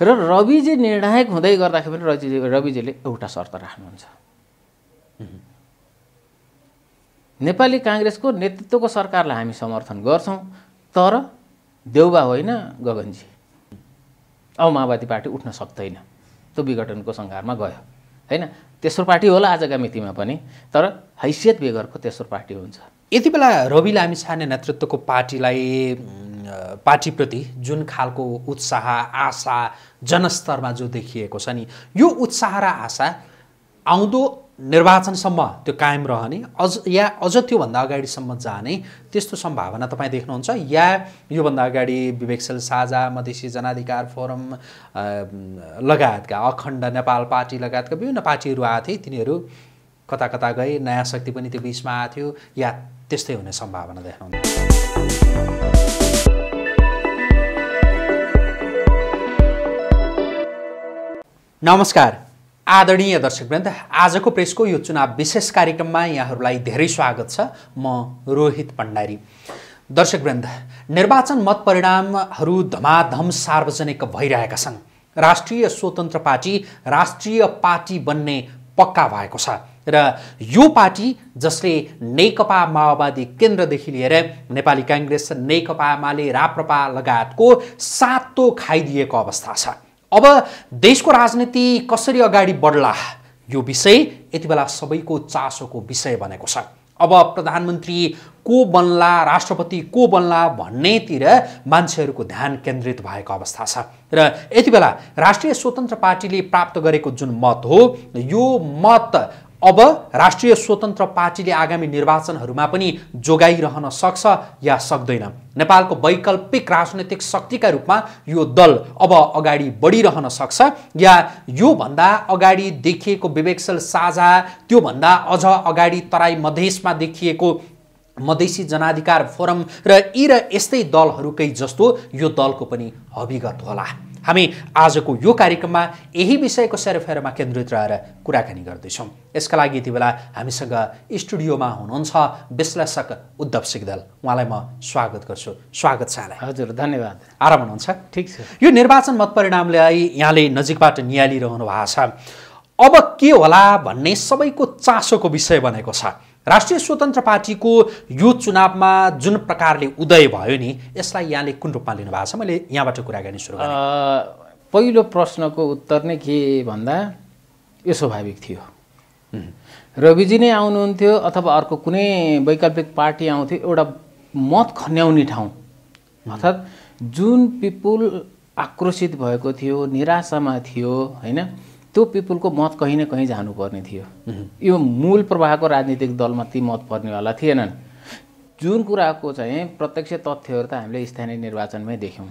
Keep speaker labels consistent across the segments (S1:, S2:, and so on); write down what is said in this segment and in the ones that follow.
S1: र रविजी निर्णायक हुँदै गर्दाखेरि पनि रविजी रविजीले एउटा शर्त राख्नुहुन्छ नेपाली काङ्ग्रेसको नेतृत्वको सरकारलाई हामी समर्थन गर्छौँ तर देउबा होइन गगनजी अब माओवादी पार्टी उठ्न सक्दैन त्यो विघटनको सङ्घारमा गयो होइन तेस्रो पार्टी होला आजका मितिमा पनि
S2: तर हैसियत बेगरको तेस्रो पार्टी हुन्छ यति बेला रविलाई हामी सानै नेतृत्वको पार्टीलाई पार्टीप्रति जुन खालको उत्साह आशा जनस्तरमा जो देखिएको छ नि यो उत्साह र आशा आउँदो निर्वाचनसम्म त्यो कायम रहने अझ या अझ त्योभन्दा अगाडिसम्म जाने त्यस्तो सम्भावना तपाईँ देख्नुहुन्छ या योभन्दा अगाडि विवेकशील साझा मधेसी जनाधिकार फोरम लगायतका अखण्ड नेपाल पार्टी लगायतका विभिन्न पार्टीहरू आएको थिए तिनीहरू कता कता गए नयाँ शक्ति पनि त्यो बिचमा आएको थियो या त्यस्तै हुने सम्भावना देख्नुहुन्छ नमस्कार आदरणीय दर्शकवृन्द आजको प्रेसको यो चुनाव विशेष कार्यक्रममा यहाँहरूलाई धेरै स्वागत छ म रोहित पण्डारी दर्शकवृन्द निर्वाचन मतपरिणामहरू धमाधम सार्वजनिक भइरहेका छन् राष्ट्रिय स्वतन्त्र पार्टी राष्ट्रिय पार्टी बन्ने पक्का भएको छ र यो पार्टी जसले नेकपा माओवादी केन्द्रदेखि लिएर नेपाली काङ्ग्रेस नेकपा माले राप्रपा लगायतको सातो खाइदिएको अवस्था छ अब देशको राजनीति कसरी अगाडि बढ्ला यो विषय यति बेला सबैको चासोको विषय बनेको छ अब प्रधानमन्त्री को बन्ला राष्ट्रपति को बन्ला भन्नेतिर मान्छेहरूको ध्यान केन्द्रित भएको अवस्था छ र यति बेला राष्ट्रिय स्वतन्त्र पार्टीले प्राप्त गरेको जुन मत हो यो मत अब राष्ट्रिय स्वतन्त्र पार्टीले आगामी निर्वाचनहरूमा पनि जोगाइरहन सक्छ या सक्दैन नेपालको वैकल्पिक राजनैतिक शक्तिका रूपमा यो दल अब अगाडि बढिरहन सक्छ या योभन्दा अगाडि देखिएको विवेकशील साझा त्योभन्दा अझ अगाडि तराई मधेसमा देखिएको मधेसी जनाधिकार फोरम र यी र यस्तै दलहरूकै जस्तो यो दलको पनि हविगत होला हामी आजको यो कार्यक्रममा यही विषयको सेरोफेरोमा केन्द्रित रहेर कुराकानी गर्दैछौँ यसका लागि यति बेला हामीसँग स्टुडियोमा हुनुहुन्छ विश्लेषक उद्धव सिग्दल उहाँलाई म स्वागत गर्छु स्वागत छ हजुर धन्यवाद आराम हुनुहुन्छ ठिक छ यो निर्वाचन मतपरिणामलाई यहाँले नजिकबाट नियालिरहनु भएको छ अब के होला भन्ने सबैको चासोको विषय बनेको छ राष्ट्रिय स्वतन्त्र पार्टीको यो चुनावमा जुन प्रकारले उदय भयो नि यसलाई यहाँले कुन रूपमा लिनु भएको छ मैले यहाँबाट कुरा गर्ने सुरु
S1: पहिलो प्रश्नको उत्तर नै के भन्दा यो स्वाभाविक थियो रविजी नै आउनुहुन्थ्यो अथवा अर्को कुनै वैकल्पिक पार्टी आउँथ्यो एउटा मत खन्याउने ठाउँ अर्थात् जुन पिपुल आक्रोशित भएको थियो निराशामा थियो होइन त्यो पिपुलको मत कहीँ न कहीँ जानुपर्ने थियो यो मूल प्रवाहको राजनीतिक दलमा ती मत पर्नेवाला थिएनन् जुन कुराको चाहिँ प्रत्यक्ष तथ्यहरू त हामीले स्थानीय निर्वाचनमै देख्यौँ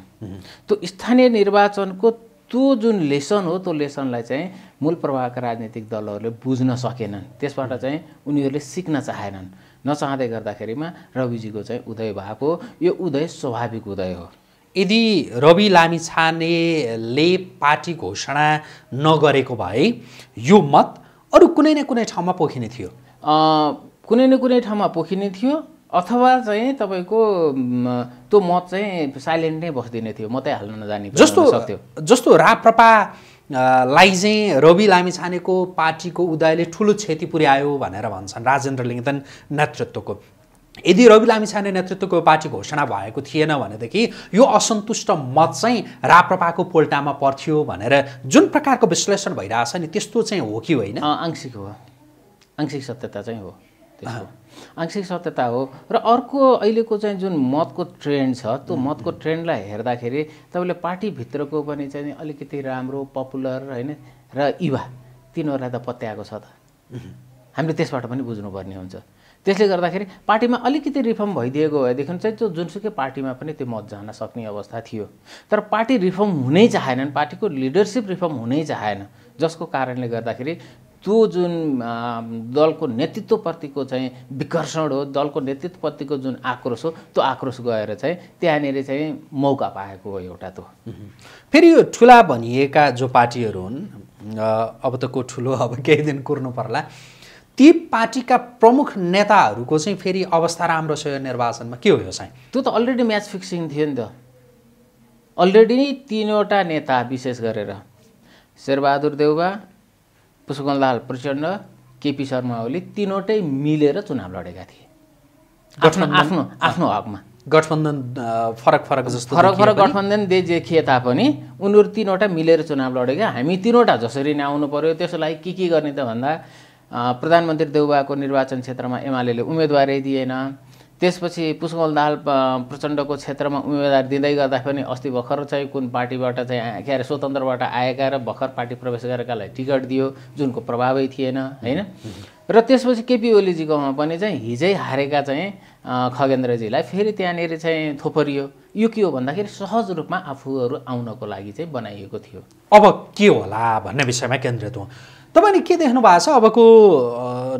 S1: त्यो स्थानीय निर्वाचनको त्यो जुन लेसन हो त्यो लेसनलाई चाहिँ मूल प्रवाहका राजनीतिक दलहरूले बुझ्न सकेनन् त्यसबाट चाहिँ उनीहरूले सिक्न चाहेनन् नचाहँदै गर्दाखेरिमा रविजीको चाहिँ उदय भएको
S2: यो उदय स्वाभाविक उदय हो यदि रवि लामिछानेले पार्टी घोषणा नगरेको भए यो मत अरू कुनै न कुनै ठाउँमा पोखिने थियो कुनै न कुनै ठाउँमा पोखिने थियो अथवा चाहिँ तपाईँको त्यो मत चाहिँ साइलेन्ट नै बसिदिने थियो मात्रै हाल्न नजाने जस्तो सक्थ्यो जस्तो राप्रपालाई चाहिँ रवि लामिछानेको पार्टीको उदयले ठुलो क्षति पुर्यायो भनेर भन्छन् राजेन्द्र लिङ्गन नेतृत्वको यदि रवि लामिछाने नेतृत्वको पार्टी घोषणा भएको थिएन भनेदेखि यो असन्तुष्ट मत चाहिँ राप्रपाको पोल्टामा पर्थ्यो भनेर जुन प्रकारको विश्लेषण भइरहेछ नि त्यस्तो चाहिँ हो कि होइन आंशिक हो आंशिक सत्यता चाहिँ हो आंशिक सत्यता हो र अर्को अहिलेको चाहिँ जुन
S1: मतको ट्रेन्ड छ त्यो मतको ट्रेन्डलाई हेर्दाखेरि तपाईँले पार्टीभित्रको पनि चाहिँ अलिकति राम्रो पपुलर होइन र युवा तिनीहरूलाई त पत्याएको छ त हामीले त्यसबाट पनि बुझ्नुपर्ने हुन्छ त्यसले गर्दाखेरि पार्टीमा अलिकति रिफर्म भइदिएको भएदेखि चाहिँ त्यो जुनसुकै पार्टीमा पनि त्यो मत जान सक्ने अवस्था थियो तर पार्टी रिफर्म हुनै चाहेनन् पार्टीको लिडरसिप रिफर्म हुनै चाहेन जसको कारणले गर्दाखेरि त्यो जुन दलको नेतृत्वप्रतिको चाहिँ विकर्षण हो दलको नेतृत्वप्रतिको जुन आक्रोश हो त्यो आक्रोश
S2: गएर चाहिँ त्यहाँनिर चाहिँ मौका पाएको हो एउटा त फेरि यो ठुला भनिएका जो पार्टीहरू हुन् अब त को ठुलो अब केही दिन कुर्नु पर्ला ती पार्टीका प्रमुख नेताहरूको चाहिँ फेरि अवस्था राम्रो छ यो निर्वाचनमा के हो यो चाहिँ त्यो त अलरेडी म्याच फिक्सिङ थियो नि त अलरेडी नै तिनवटा नेता विशेष
S1: गरेर शेरबहादुर देउबा पुष्पनलाल प्रचण्ड केपी शर्मा ओली तिनवटै मिलेर चुनाव लडेका थिए आफ्नो आफ्नो आफ्नो हकमा
S2: गठबन्धन फरक फरक जस्तो फरक फरक
S1: गठबन्धन दे देखिए तापनि उनीहरू तिनवटा मिलेर चुनाव लडेका हामी तिनवटा जसरी नै आउनु पऱ्यो त्यसको लागि के के गर्ने त भन्दा प्रधानमन्त्री देउबाको निर्वाचन क्षेत्रमा एमाले उम्मेदवारै दिएन त्यसपछि पुष्कमल दाल प्रचण्डको क्षेत्रमा उम्मेदवार दिँदै गर्दा पनि अस्ति भर्खर चाहिँ कुन पार्टीबाट चाहिँ के अरे स्वतन्त्रबाट आएका र भर्खर पार्टी प्रवेश गरेकालाई टिकट दियो जुनको प्रभावै थिएन होइन र त्यसपछि केपी ओलीजीकोमा पनि चाहिँ हिजै हारेका चाहिँ खगेन्द्रजीलाई फेरि त्यहाँनिर चाहिँ थोपरियो यो के हो भन्दाखेरि सहज रूपमा आफूहरू आउनको लागि चाहिँ बनाइएको थियो
S2: अब के होला भन्ने विषयमा केन्द्रित हुँ तपाईँले के देख्नु भएको छ अबको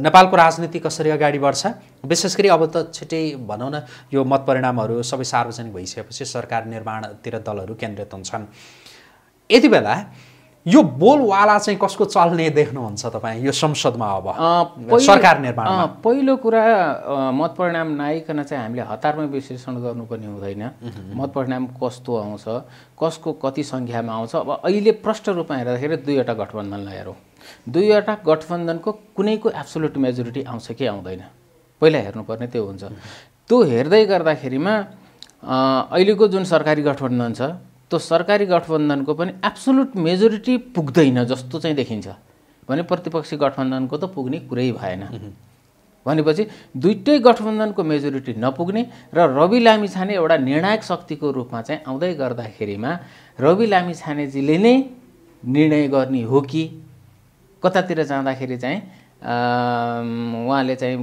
S2: नेपालको राजनीति कसरी अगाडि बढ्छ विशेष गरी अब त छिट्टै भनौँ न यो मतपरिणामहरू सबै सार्वजनिक भइसकेपछि सरकार निर्माणतिर दलहरू केन्द्रित हुन्छन् यति बेला यो बोलवाला चाहिँ कसको चल्ने देख्नुहुन्छ तपाईँ यो संसदमा अब सरकार निर्माण
S1: पहिलो कुरा मतपरिणाम परिणाम नआइकन चाहिँ हामीले हतारमा विश्लेषण गर्नुपर्ने हुँदैन मतपरिणाम कस्तो आउँछ कसको कति सङ्ख्यामा आउँछ अब अहिले प्रष्ट रूपमा हेर्दाखेरि दुईवटा गठबन्धनलाई हेरौँ दुईवटा गठबन्धनको कुनैको एब्सोल्युट मेजोरिटी आउँछ कि आउँदैन पहिला हेर्नुपर्ने त्यो हुन्छ त्यो हेर्दै गर्दाखेरिमा अहिलेको जुन सरकारी गठबन्धन छ त्यो सरकारी गठबन्धनको पनि एब्सोल्युट मेजोरिटी पुग्दैन जस्तो चाहिँ देखिन्छ भने प्रतिपक्षी गठबन्धनको त पुग्ने कुरै भएन भनेपछि दुइटै गठबन्धनको मेजोरिटी नपुग्ने र रवि लामिछाने एउटा निर्णायक शक्तिको रूपमा चाहिँ आउँदै गर्दाखेरिमा रवि लामिछानेजीले नै निर्णय गर्ने हो कि कतातिर जाँदाखेरि चाहिँ उहाँले चाहिँ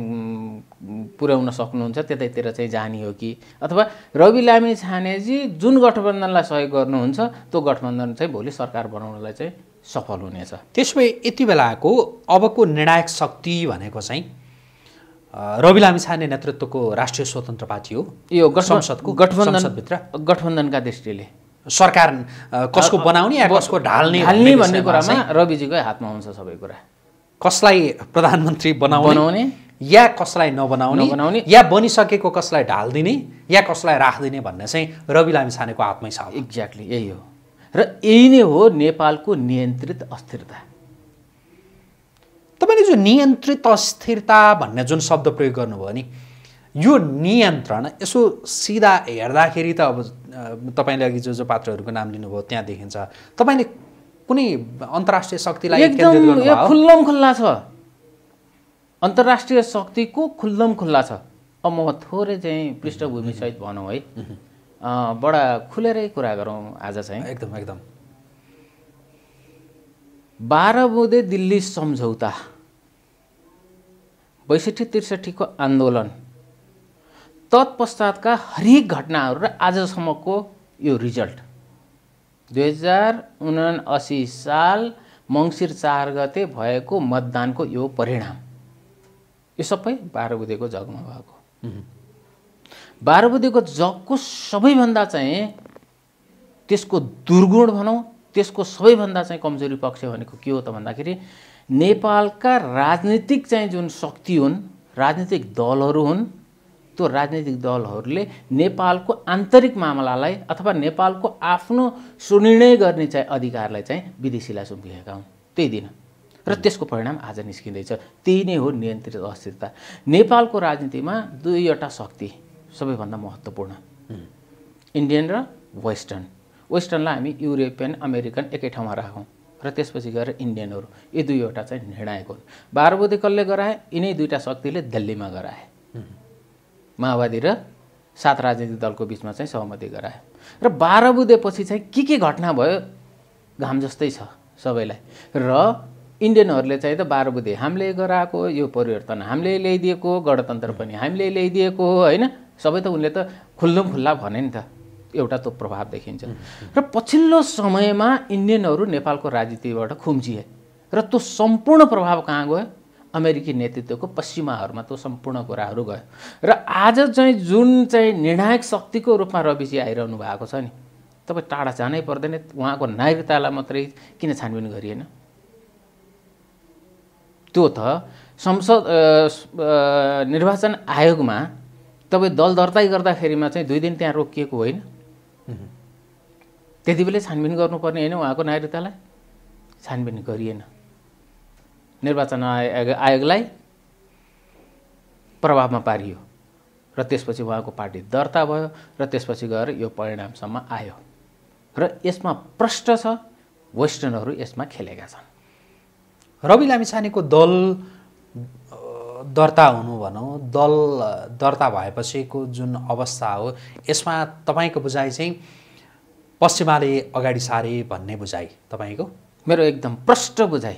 S1: पुर्याउन सक्नुहुन्छ त्यतैतिर चाहिँ जाने हो कि अथवा रवि लामी छानेजी जुन गठबन्धनलाई सहयोग गर्नुहुन्छ त्यो गठबन्धन चाहिँ भोलि सरकार
S2: बनाउनलाई चाहिँ सफल हुनेछ त्यसो भए यति बेलाको अबको निर्णायक शक्ति भनेको चाहिँ रवि लामी छाने नेतृत्वको राष्ट्रिय स्वतन्त्र पार्टी हो यो संसदको गठबन्धनभित्र गठबन्धनका दृष्टिले सरकार कसको बनाउने या कसको ढाल्ने ढाल्ने भन्ने कुरामा रविजीकै हातमा हुन्छ सबै कुरा कसलाई प्रधानमन्त्री बनाउने या कसलाई नबनाउने बनाउने या बनिसकेको कसलाई ढालिदिने या कसलाई राखिदिने भन्ने चाहिँ रवि लामी छानेको हातमै छ एक्ज्याक्टली यही हो र यही नै हो नेपालको नियन्त्रित अस्थिरता तपाईँले जो नियन्त्रित अस्थिरता भन्ने जुन शब्द प्रयोग गर्नुभयो नि यो नियन्त्रण यसो सिधा हेर्दाखेरि त अब तपाईँले अघि जो जो पात्रहरूको नाम लिनुभयो त्यहाँ देखिन्छ तपाईँले कुनै अन्तर्राष्ट्रिय शक्तिलाई एकदम खुल्लम
S1: खुल्ला छ अन्तर्राष्ट्रिय शक्तिको खुल्लम खुल्ला छ अब म थोरै चाहिँ पृष्ठभूमिसहित भनौँ है बडा खुलेरै कुरा गरौँ आज चाहिँ एकदम एकदम बाह्र बुधे दिल्ली सम्झौता बैसठी त्रिसठीको आन्दोलन तत्पश्चातका हरेक घटनाहरू र आजसम्मको यो रिजल्ट दुई हजार उनासी साल मङ्सिर चार गते भएको मतदानको यो परिणाम यो सबै बाह्र बुधेको जगमा भएको बाह्र बुधेको जगको सबैभन्दा चाहिँ त्यसको दुर्गुण भनौँ त्यसको सबैभन्दा चाहिँ कमजोरी पक्ष भनेको के हो त भन्दाखेरि नेपालका राजनीतिक चाहिँ जुन शक्ति हुन् राजनीतिक दलहरू हुन् त्यो राजनैतिक दलहरूले नेपालको आन्तरिक मामलालाई अथवा नेपालको आफ्नो सुनिर्णय गर्ने चाहिँ अधिकारलाई चाहिँ विदेशीलाई सुम्पिएका हुन् त्यही दिन र त्यसको परिणाम आज निस्किँदैछ त्यही नै हो नियन्त्रित अस्थिरता नेपालको राजनीतिमा दुईवटा शक्ति सबैभन्दा महत्त्वपूर्ण इन्डियन र वेस्टर्न वेस्टर्नलाई हामी युरोपियन अमेरिकन एकै ठाउँमा राखौँ र त्यसपछि गएर इन्डियनहरू यी दुईवटा चाहिँ निर्णायक हुन् बाह्र बुधे कसले गराए यिनै दुईवटा शक्तिले दिल्लीमा गराए माओवादी र सात राजनीतिक दलको बिचमा चाहिँ सहमति गरायो र बाह्र बुधेपछि चाहिँ के के घटना भयो घाम जस्तै छ सबैलाई र इन्डियनहरूले चाहिँ त बाह्र बुधे हामीले गराएको यो परिवर्तन हामीले ल्याइदिएको गणतन्त्र पनि हामीले ल्याइदिएको होइन सबै त उनले त खुल्दुम खुल्ला भने नि त एउटा त प्रभाव देखिन्छ र पछिल्लो समयमा इन्डियनहरू नेपालको राजनीतिबाट खुम्चिए र त्यो सम्पूर्ण प्रभाव कहाँ गयो अमेरिकी नेतृत्वको पश्चिमाहरूमा त्यो सम्पूर्ण कुराहरू गयो र आज चाहिँ जुन चाहिँ निर्णायक शक्तिको रूपमा रविजी आइरहनु भएको छ नि तपाईँ टाढा जानै पर्दैन उहाँको नागरिकतालाई मात्रै किन छानबिन गरिएन त्यो त संसद निर्वाचन आयोगमा तपाईँ दल दर्ताइ गर्दाखेरिमा चाहिँ दुई दिन त्यहाँ रोकिएको होइन त्यति बेलै छानबिन गर्नुपर्ने होइन उहाँको नागरिकतालाई छानबिन गरिएन निर्वाचन आयोग आयोगलाई प्रभावमा पारियो र त्यसपछि उहाँको पार्टी दर्ता भयो र त्यसपछि गएर यो परिणामसम्म आयो र यसमा प्रष्ट छ
S2: वेस्टर्नहरू यसमा खेलेका छन् रवि लामिछानेको दल दर्ता हुनु भनौँ दल दर्ता भएपछिको जुन अवस्था हो यसमा तपाईँको बुझाइ चाहिँ पश्चिमाले अगाडि सारे भन्ने बुझाइ तपाईँको मेरो एकदम प्रष्ट बुझाइ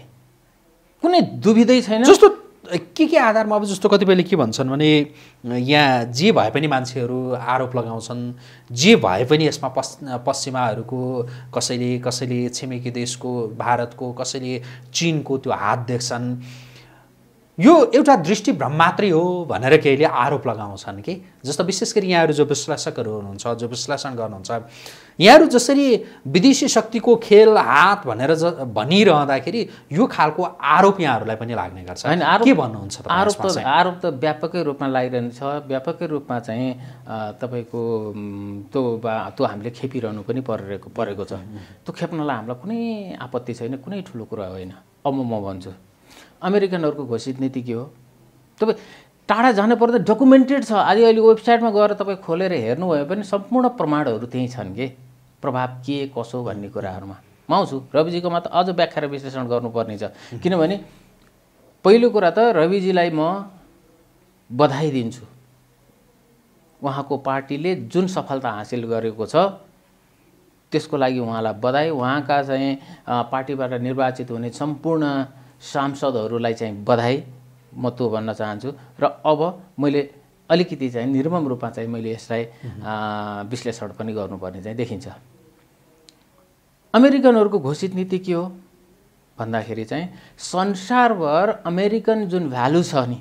S2: कुनै दुविधै छैन जस्तो के के आधारमा अब जस्तो कतिपयले के भन्छन् भने यहाँ जे भए पनि मान्छेहरू आरोप लगाउँछन् जे भए पनि यसमा पश् पश्चिमाहरूको कसैले कसैले छिमेकी देशको भारतको कसैले चिनको त्यो हात देख्छन् यो एउटा दृष्टि भ्रम मात्रै हो भनेर केहीले आरोप लगाउँछन् कि जस्तो विशेष गरी यहाँहरू जो विश्लेषकहरू हुनुहुन्छ जो विश्लेषण गर्नुहुन्छ यहाँहरू जसरी विदेशी शक्तिको खेल हात भनेर ज भनिरहँदाखेरि यो खालको आरोप यहाँहरूलाई पनि लाग्ने गर्छ होइन के भन्नुहुन्छ आरोप त आरोप त व्यापकै रूपमा लागिरहने छ व्यापकै रूपमा चाहिँ तपाईँको
S1: त्यो त्यो हामीले खेपिरहनु पनि परेको परेको छ त्यो खेप्नलाई हामीलाई कुनै आपत्ति छैन कुनै ठुलो कुरा होइन अब म भन्छु अमेरिकनहरूको घोषित नीति के हो तपाईँ टाढा जानुपर्दा डकुमेन्टेड छ आज अहिले वेबसाइटमा गएर तपाईँ खोलेर हेर्नुभयो भने सम्पूर्ण प्रमाणहरू त्यहीँ छन् कि प्रभाव के कसो भन्ने कुराहरूमा म आउँछु रविजीकोमा त अझ व्याख्या र विश्लेषण गर्नुपर्ने छ किनभने पहिलो कुरा त रविजीलाई म बधाई दिन्छु उहाँको पार्टीले जुन सफलता हासिल गरेको छ त्यसको लागि उहाँलाई बधाई उहाँका चाहिँ पार्टीबाट निर्वाचित हुने सम्पूर्ण सांसदहरूलाई चाहिँ बधाई म त्यो भन्न चाहन्छु र अब मैले अलिकति चाहिँ निर्मम रूपमा चाहिँ मैले यसलाई विश्लेषण पनि गर्नुपर्ने चाहिँ देखिन्छ अमेरिकनहरूको घोषित नीति के हो भन्दाखेरि चाहिँ संसारभर अमेरिकन जुन भ्यालु छ नि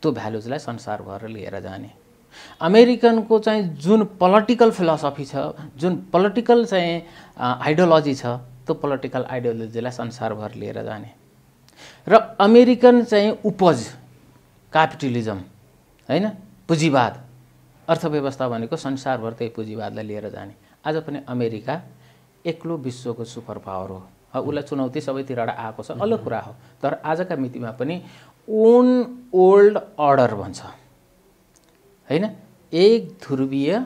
S1: त्यो भ्यालुजलाई संसारभर लिएर जाने अमेरिकनको चाहिँ जुन पोलिटिकल फिलोसफी छ जुन पोलिटिकल चाहिँ आइडियोलोजी छ त्यो पोलिटिकल आइडियोलोजीलाई संसारभर लिएर जाने र अमेरिकन चाहिँ उपज क्यापिटलिजम होइन पुँजीवाद अर्थव्यवस्था भनेको संसारभर त्यही पुँजीवादलाई लिएर जाने आज पनि अमेरिका एक्लो विश्वको सुपर पावर हो उसलाई चुनौती सबैतिरबाट आएको छ अलग कुरा हो तर आजका मितिमा पनि ओन ओल्ड अर्डर भन्छ होइन एक ध्रुवीय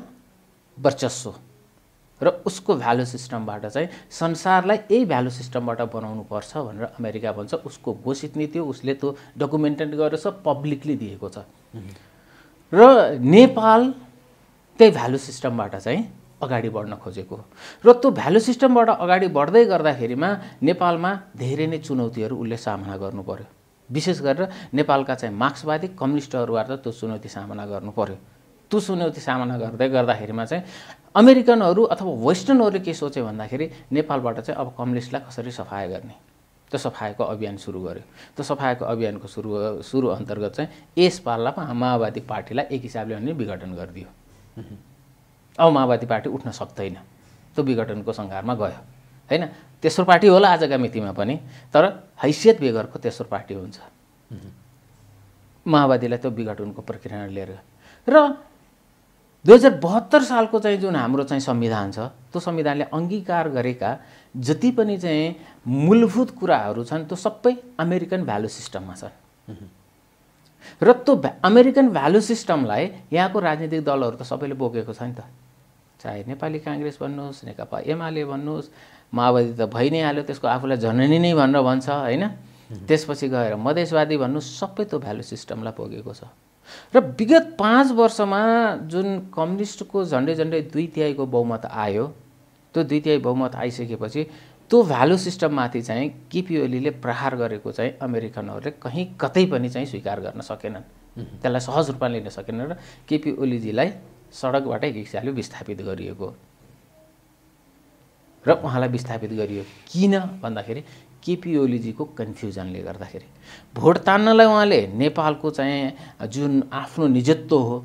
S1: वर्चस्व र उसको भ्यालु सिस्टमबाट चाहिँ संसारलाई यही भ्यालु सिस्टमबाट बनाउनु पर्छ भनेर अमेरिका भन्छ उसको घोषित नीति हो उसले त्यो डकुमेन्टेड गरेर सब पब्लिकली दिएको छ र नेपाल त्यही भ्यालु सिस्टमबाट चाहिँ अगाडि बढ्न खोजेको र त्यो भ्यालु सिस्टमबाट अगाडि बढ्दै गर्दाखेरिमा नेपालमा धेरै नै चुनौतीहरू उसले सामना गर्नु पऱ्यो विशेष गरेर नेपालका चाहिँ मार्क्सवादी कम्युनिस्टहरूबाट त्यो चुनौती सामना गर्नु पऱ्यो त्यो चुनौती सामना गर्दै गर्दाखेरिमा चाहिँ अमेरिकनहरू अथवा वेस्टर्नहरूले के सोचे भन्दाखेरि नेपालबाट चाहिँ अब कम्युनिस्टलाई कसरी सफाया गर्ने त्यो सफाएको अभियान सुरु गर्यो त्यो सफाएको अभियानको सुरु सुरु अन्तर्गत चाहिँ यस पाल्लामा माओवादी पार्टीलाई एक हिसाबले भने विघटन गरिदियो अब माओवादी पार्टी उठ्न सक्दैन त्यो विघटनको सङ्घारमा गयो होइन तेस्रो पार्टी होला आजका मितिमा पनि तर हैसियत बेगरको तेस्रो पार्टी हुन्छ माओवादीलाई त्यो विघटनको प्रक्रिया लिएर र दुई हजार बहत्तर सालको चाहिँ जुन हाम्रो चाहिँ संविधान छ त्यो संविधानले अङ्गीकार गरेका जति पनि चाहिँ मूलभूत कुराहरू छन् त्यो सबै अमेरिकन भ्यालु सिस्टममा छन् र त्यो अमेरिकन भ्यालु सिस्टमलाई यहाँको राजनीतिक दलहरू त सबैले बोकेको छ नि त चाहे नेपाली काङ्ग्रेस भन्नुहोस् नेकपा एमाले भन्नुहोस् माओवादी त भइ नै हाल्यो त्यसको आफूलाई जननी नै भनेर भन्छ होइन त्यसपछि गएर मधेसवादी भन्नुहोस् सबै त्यो भ्यालु सिस्टमलाई बोकेको छ र विगत पाँच वर्षमा जुन कम्युनिस्टको झन्डै झन्डै दुई तिहाईको बहुमत आयो त्यो दुई तिहाई बहुमत आइसकेपछि त्यो भ्यालु सिस्टममाथि चाहिँ केपी ओलीले प्रहार गरेको चाहिँ अमेरिकनहरूले कहीँ कतै पनि चाहिँ स्वीकार गर्न सकेनन् त्यसलाई सहज रूपमा लिन सकेनन् र केपी ओलीजीलाई सडकबाटै हिसाबले विस्थापित गरिएको र उहाँलाई विस्थापित गरियो किन भन्दाखेरि केपी ओलीजीको कन्फ्युजनले गर्दाखेरि भोट तान्नलाई उहाँले नेपालको चाहिँ जुन आफ्नो निजत्व हो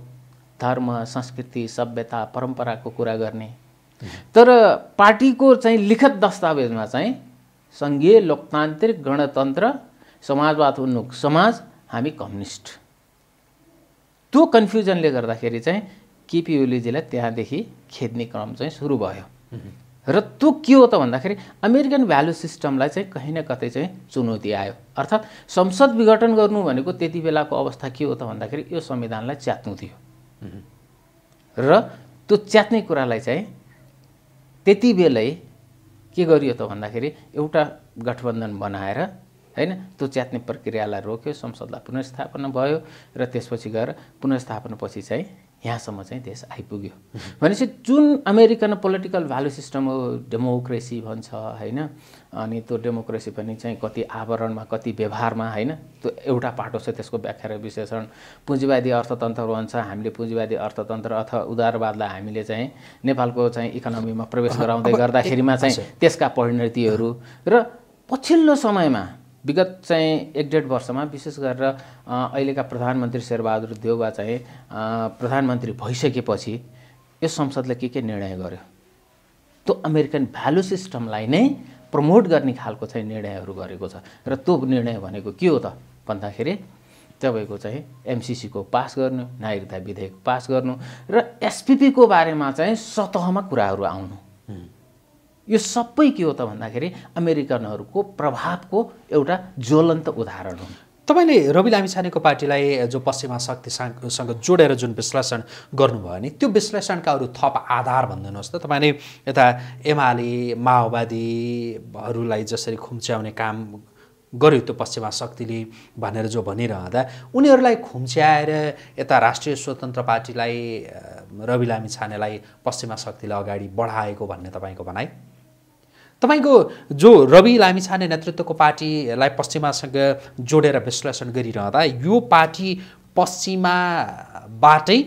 S1: धर्म संस्कृति सभ्यता परम्पराको कुरा गर्ने तर पार्टीको चाहिँ लिखत दस्तावेजमा चाहिँ सङ्घीय लोकतान्त्रिक गणतन्त्र समाजवाद उन्मुख समाज हामी कम्युनिस्ट त्यो कन्फ्युजनले गर्दाखेरि चाहिँ केपी ओलीजीलाई त्यहाँदेखि खेद्ने क्रम चाहिँ सुरु भयो र त्यो के हो त भन्दाखेरि अमेरिकन भ्यालु सिस्टमलाई चाहिँ कहीँ न कतै चाहिँ चुनौती आयो अर्थात् संसद विघटन गर्नु भनेको त्यति बेलाको अवस्था के हो त भन्दाखेरि यो संविधानलाई च्यात्नु थियो र त्यो च्यात्ने कुरालाई चाहिँ त्यति बेलै के गरियो त भन्दाखेरि एउटा गठबन्धन बनाएर होइन त्यो च्यात्ने प्रक्रियालाई रोक्यो संसदलाई पुनर्स्थापना भयो र त्यसपछि गएर पुनर्स्थापनापछि चाहिँ यहाँसम्म चाहिँ देश आइपुग्यो भनेपछि जुन अमेरिकन पोलिटिकल भ्यालु सिस्टम हो डेमोक्रेसी भन्छ होइन अनि त्यो डेमोक्रेसी पनि चाहिँ कति आवरणमा कति व्यवहारमा होइन त्यो एउटा पाटो छ त्यसको व्याख्या र विश्लेषण पुँजीवादी अर्थतन्त्र भन्छ हामीले पुँजीवादी अर्थतन्त्र अथवा उदारवादलाई हामीले चाहिँ नेपालको चाहिँ इकोनोमीमा प्रवेश गराउँदै गर्दाखेरिमा चाहिँ त्यसका परिणतिहरू र पछिल्लो समयमा विगत चाहिँ एक डेढ वर्षमा विशेष गरेर अहिलेका प्रधानमन्त्री शेरबहादुर देउवा चाहिँ प्रधानमन्त्री भइसकेपछि यो संसदले के के निर्णय गर्यो त्यो अमेरिकन भ्यालु सिस्टमलाई नै प्रमोट गर्ने खालको चाहिँ निर्णयहरू गरेको छ र त्यो निर्णय भनेको के हो त भन्दाखेरि तपाईँको चाहिँ एमसिसीको पास गर्नु नागरिकता विधेयक पास गर्नु र एसपिपीको बारेमा चाहिँ सतहमा कुराहरू आउनु यो सबै के हो त भन्दाखेरि
S2: अमेरिकनहरूको प्रभावको एउटा ज्वलन्त उदाहरण हो तपाईँले रवि लामिछानेको पार्टीलाई जो पश्चिमा शक्तिसँग जोडेर जुन विश्लेषण गर्नुभयो नि त्यो विश्लेषणका अरू थप आधार भनिदिनुहोस् त तपाईँले यता एमाले माओवादीहरूलाई जसरी खुम्च्याउने काम गर्यो त्यो पश्चिमा शक्तिले भनेर जो भनिरहँदा उनीहरूलाई खुम्च्याएर यता राष्ट्रिय स्वतन्त्र पार्टीलाई रवि लामिछानेलाई पश्चिमा शक्तिले अगाडि बढाएको भन्ने तपाईँको भनाइ तपाईँको जो रवि लामिछाने नेतृत्वको पार्टीलाई पश्चिमासँग जोडेर विश्लेषण गरिरहँदा यो पार्टी पश्चिमाबाटै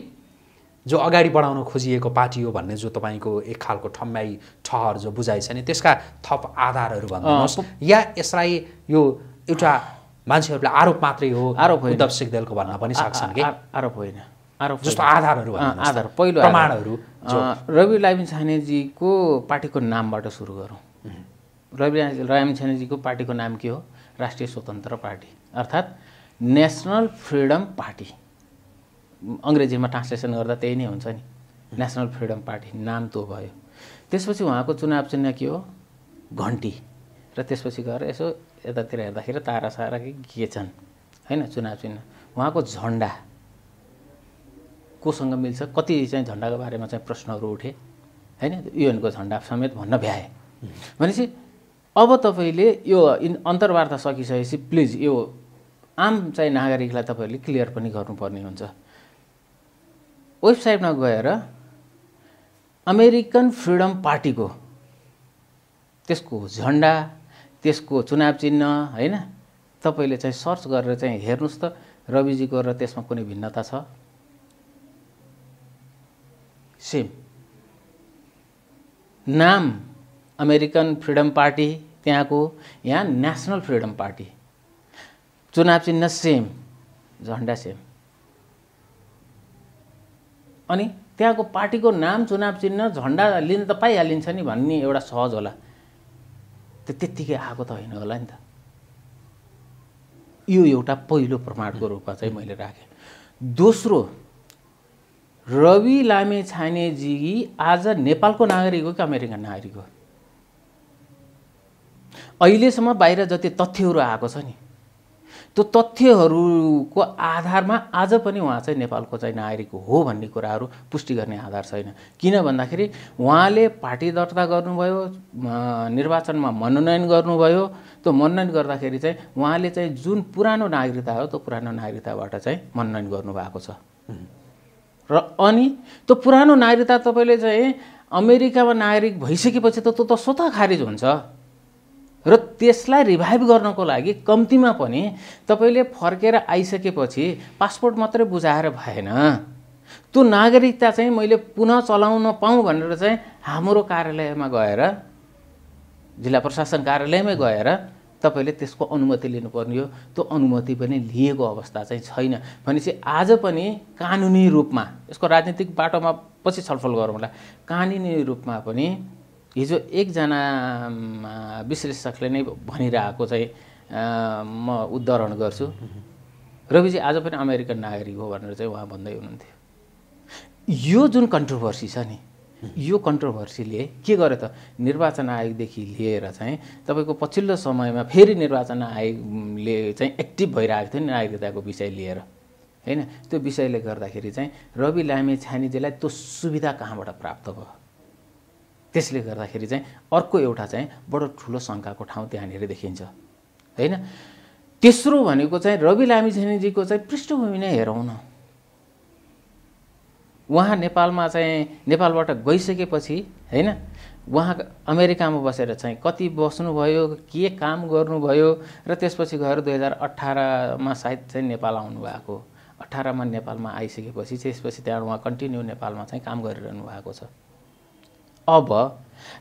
S2: जो अगाडि बढाउन खोजिएको पार्टी हो भन्ने जो तपाईँको एक खालको ठम्म्याइ ठहर जो बुझाइ छ नि त्यसका थप आधारहरू भन्नुहोस् या यसलाई यो एउटा मान्छेहरूले आरोप मात्रै हो आरोप उद्धव दलको भन्न पनि सक्छन् कि आरोप होइन आरोप जस्तो आधारहरू आधार पहिलो प्रमाणहरू
S1: रवि छानेजीको पार्टीको नामबाट सुरु गरौँ रवि राम छानेजीको पार्टीको नाम के हो राष्ट्रिय स्वतन्त्र पार्टी अर्थात् नेसनल फ्रिडम पार्टी अङ्ग्रेजीमा ट्रान्सलेसन गर्दा त्यही नै हुन्छ नि नेसनल फ्रिडम पार्टी नाम त्यो भयो त्यसपछि उहाँको चुनाव चिन्ह के हो घन्टी र त्यसपछि गएर यसो यतातिर हेर्दाखेरि तारा के के छन् होइन चुनाव चिन्ह उहाँको झन्डा कोसँग मिल्छ कति चाहिँ झन्डाको बारेमा चाहिँ प्रश्नहरू उठे होइन युएनको झन्डा समेत भन्न भ्याए भनेपछि अब तपाईँले यो अन्तर्वार्ता सकिसकेपछि प्लिज यो आम चाहिँ नागरिकलाई तपाईँहरूले क्लियर पनि गर्नुपर्ने हुन्छ वेबसाइटमा गएर अमेरिकन फ्रिडम पार्टीको त्यसको झन्डा त्यसको चुनाव चिन्ह होइन तपाईँले चाहिँ सर्च गरेर चाहिँ हेर्नुहोस् त रविजीको र त्यसमा कुनै भिन्नता छ सेम नाम अमेरिकन फ्रिडम पार्टी त्यहाँको यहाँ नेसनल फ्रिडम पार्टी चुनाव चिन्ह सेम झन्डा सेम अनि त्यहाँको पार्टीको नाम चुनाव चिन्ह झन्डा लिन त पाइहालिन्छ नि भन्ने एउटा सहज होला त्यो त्यत्तिकै आएको त होइन होला नि त यो एउटा पहिलो प्रमाणको रूपमा चाहिँ मैले राखेँ दोस्रो रवि लामे छानेजी आज नेपालको नागरिक हो कि अमेरिकन नागरिक हो अहिलेसम्म बाहिर जति तथ्यहरू आएको छ नि त्यो तथ्यहरूको आधारमा आज पनि उहाँ चाहिँ नेपालको चाहिँ नागरिक हो भन्ने कुराहरू पुष्टि गर्ने आधार छैन किन भन्दाखेरि उहाँले पार्टी दर्ता गर्नुभयो निर्वाचनमा मनोनयन गर्नुभयो त्यो मनोनयन गर्दाखेरि चाहिँ उहाँले चाहिँ जुन पुरानो नागरिकता हो त्यो पुरानो नागरिकताबाट चाहिँ मनोनयन गर्नुभएको छ र अनि त्यो पुरानो नागरिकता तपाईँले चाहिँ अमेरिकामा नागरिक भइसकेपछि त त्यो त स्वतः खारिज हुन्छ र त्यसलाई रिभाइभ गर्नको लागि कम्तीमा पनि तपाईँले फर्केर आइसकेपछि पासपोर्ट मात्रै बुझाएर भएन त्यो नागरिकता चाहिँ मैले पुनः चलाउन पाऊँ भनेर चाहिँ हाम्रो कार्यालयमा गएर जिल्ला प्रशासन कार्यालयमै गएर तपाईँले त्यसको अनुमति लिनुपर्ने हो त्यो अनुमति पनि लिएको अवस्था चाहिँ छैन भनेपछि आज पनि कानुनी रूपमा यसको राजनीतिक बाटोमा पछि छलफल गरौँला कानुनी रूपमा पनि हिजो एकजना विश्लेषकले नै भनिरहेको चाहिँ म उद्धरण गर्छु रविजी आज पनि अमेरिकन नागरिक हो भनेर चाहिँ उहाँ भन्दै हुनुहुन्थ्यो यो जुन कन्ट्रोभर्सी छ नि यो कन्ट्रोभर्सीले के गर्यो त निर्वाचन आयोगदेखि लिएर चाहिँ तपाईँको पछिल्लो समयमा फेरि निर्वाचन आयोगले चाहिँ एक्टिभ भइरहेको थियो नि नागरिकताको विषय लिएर होइन त्यो विषयले गर्दाखेरि चाहिँ रवि लामे छानीजीलाई त्यो सुविधा कहाँबाट प्राप्त भयो त्यसले गर्दाखेरि चाहिँ अर्को एउटा चाहिँ बडो ठुलो शङ्काको ठाउँ त्यहाँनिर देखिन्छ होइन तेस्रो भनेको चाहिँ रवि लामिछानेजीको चाहिँ पृष्ठभूमि नै हेरौँ न उहाँ नेपालमा चाहिँ नेपालबाट गइसकेपछि होइन उहाँ अमेरिकामा बसेर चाहिँ कति बस्नुभयो के काम गर्नुभयो र त्यसपछि गएर दुई हजार अठारमा सायद चाहिँ नेपाल आउनुभएको अठारमा नेपालमा आइसकेपछि त्यसपछि त्यहाँबाट उहाँ कन्टिन्यू नेपालमा चाहिँ काम गरिरहनु भएको छ अब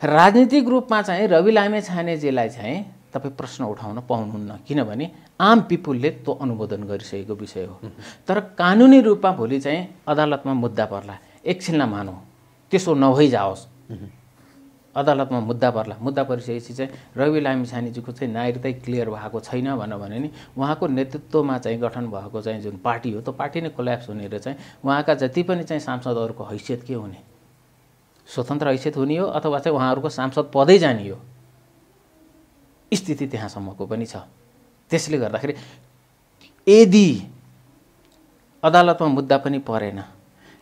S1: राजनीतिक रूपमा चाहिँ रवि लामे छानेजीलाई चाहिँ तपाईँ प्रश्न उठाउन पाउनुहुन्न किनभने आम पिपुलले त्यो अनुमोदन गरिसकेको विषय हो तर कानुनी रूपमा भोलि चाहिँ अदालतमा मुद्दा पर्ला एकछिनमा मानौँ त्यसो नभइ जाओस् अदालतमा मुद्दा पर्ला मुद्दा परिसकेपछि चाहिँ रवि लामी छानेजीको चाहिँ नागरिकता क्लियर भएको छैन भनौँ भने नि उहाँको नेतृत्वमा चाहिँ गठन भएको चाहिँ जुन पार्टी हो त्यो पार्टी नै कोल्याप्स हुने र चाहिँ उहाँका जति पनि चाहिँ सांसदहरूको हैसियत के हुने स्वतन्त्र हैसियत हुने हो अथवा चाहिँ उहाँहरूको सांसद पदै जाने हो स्थिति त्यहाँसम्मको पनि छ त्यसले गर्दाखेरि यदि अदालतमा मुद्दा पनि परेन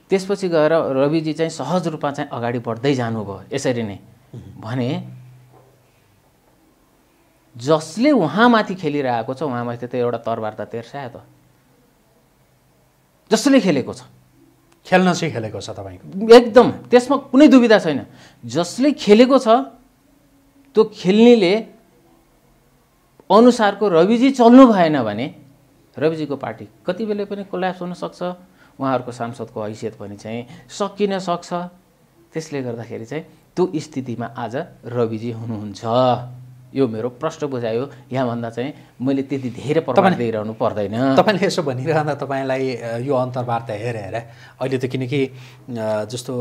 S1: त्यसपछि गएर रविजी चाहिँ सहज रूपमा चाहिँ अगाडि बढ्दै जानुभयो यसरी नै भने जसले उहाँमाथि खेलिरहेको छ उहाँमाथि त एउटा तरबार त तेर्स्यायो त जसले खेलेको छ खेल्न चाहिँ खेलेको छ तपाईँको एकदम त्यसमा कुनै दुविधा छैन जसले खेलेको छ त्यो खेल्नेले अनुसारको रविजी चल्नु भएन भने रविजीको पार्टी कति बेला पनि कोल्याप्स हुनसक्छ उहाँहरूको सांसदको हैसियत पनि चाहिँ सकिन सक्छ त्यसले गर्दाखेरि चाहिँ त्यो स्थितिमा आज रविजी हुनुहुन्छ यो मेरो
S2: प्रश्न बुझायो यहाँभन्दा चाहिँ मैले त्यति धेरै प्रभाव दिइरहनु पर्दैन तपाईँले यसो भनिरहँदा तपाईँलाई यो अन्तर्वार्ता हेरेँ हेर अहिले त किनकि जस्तो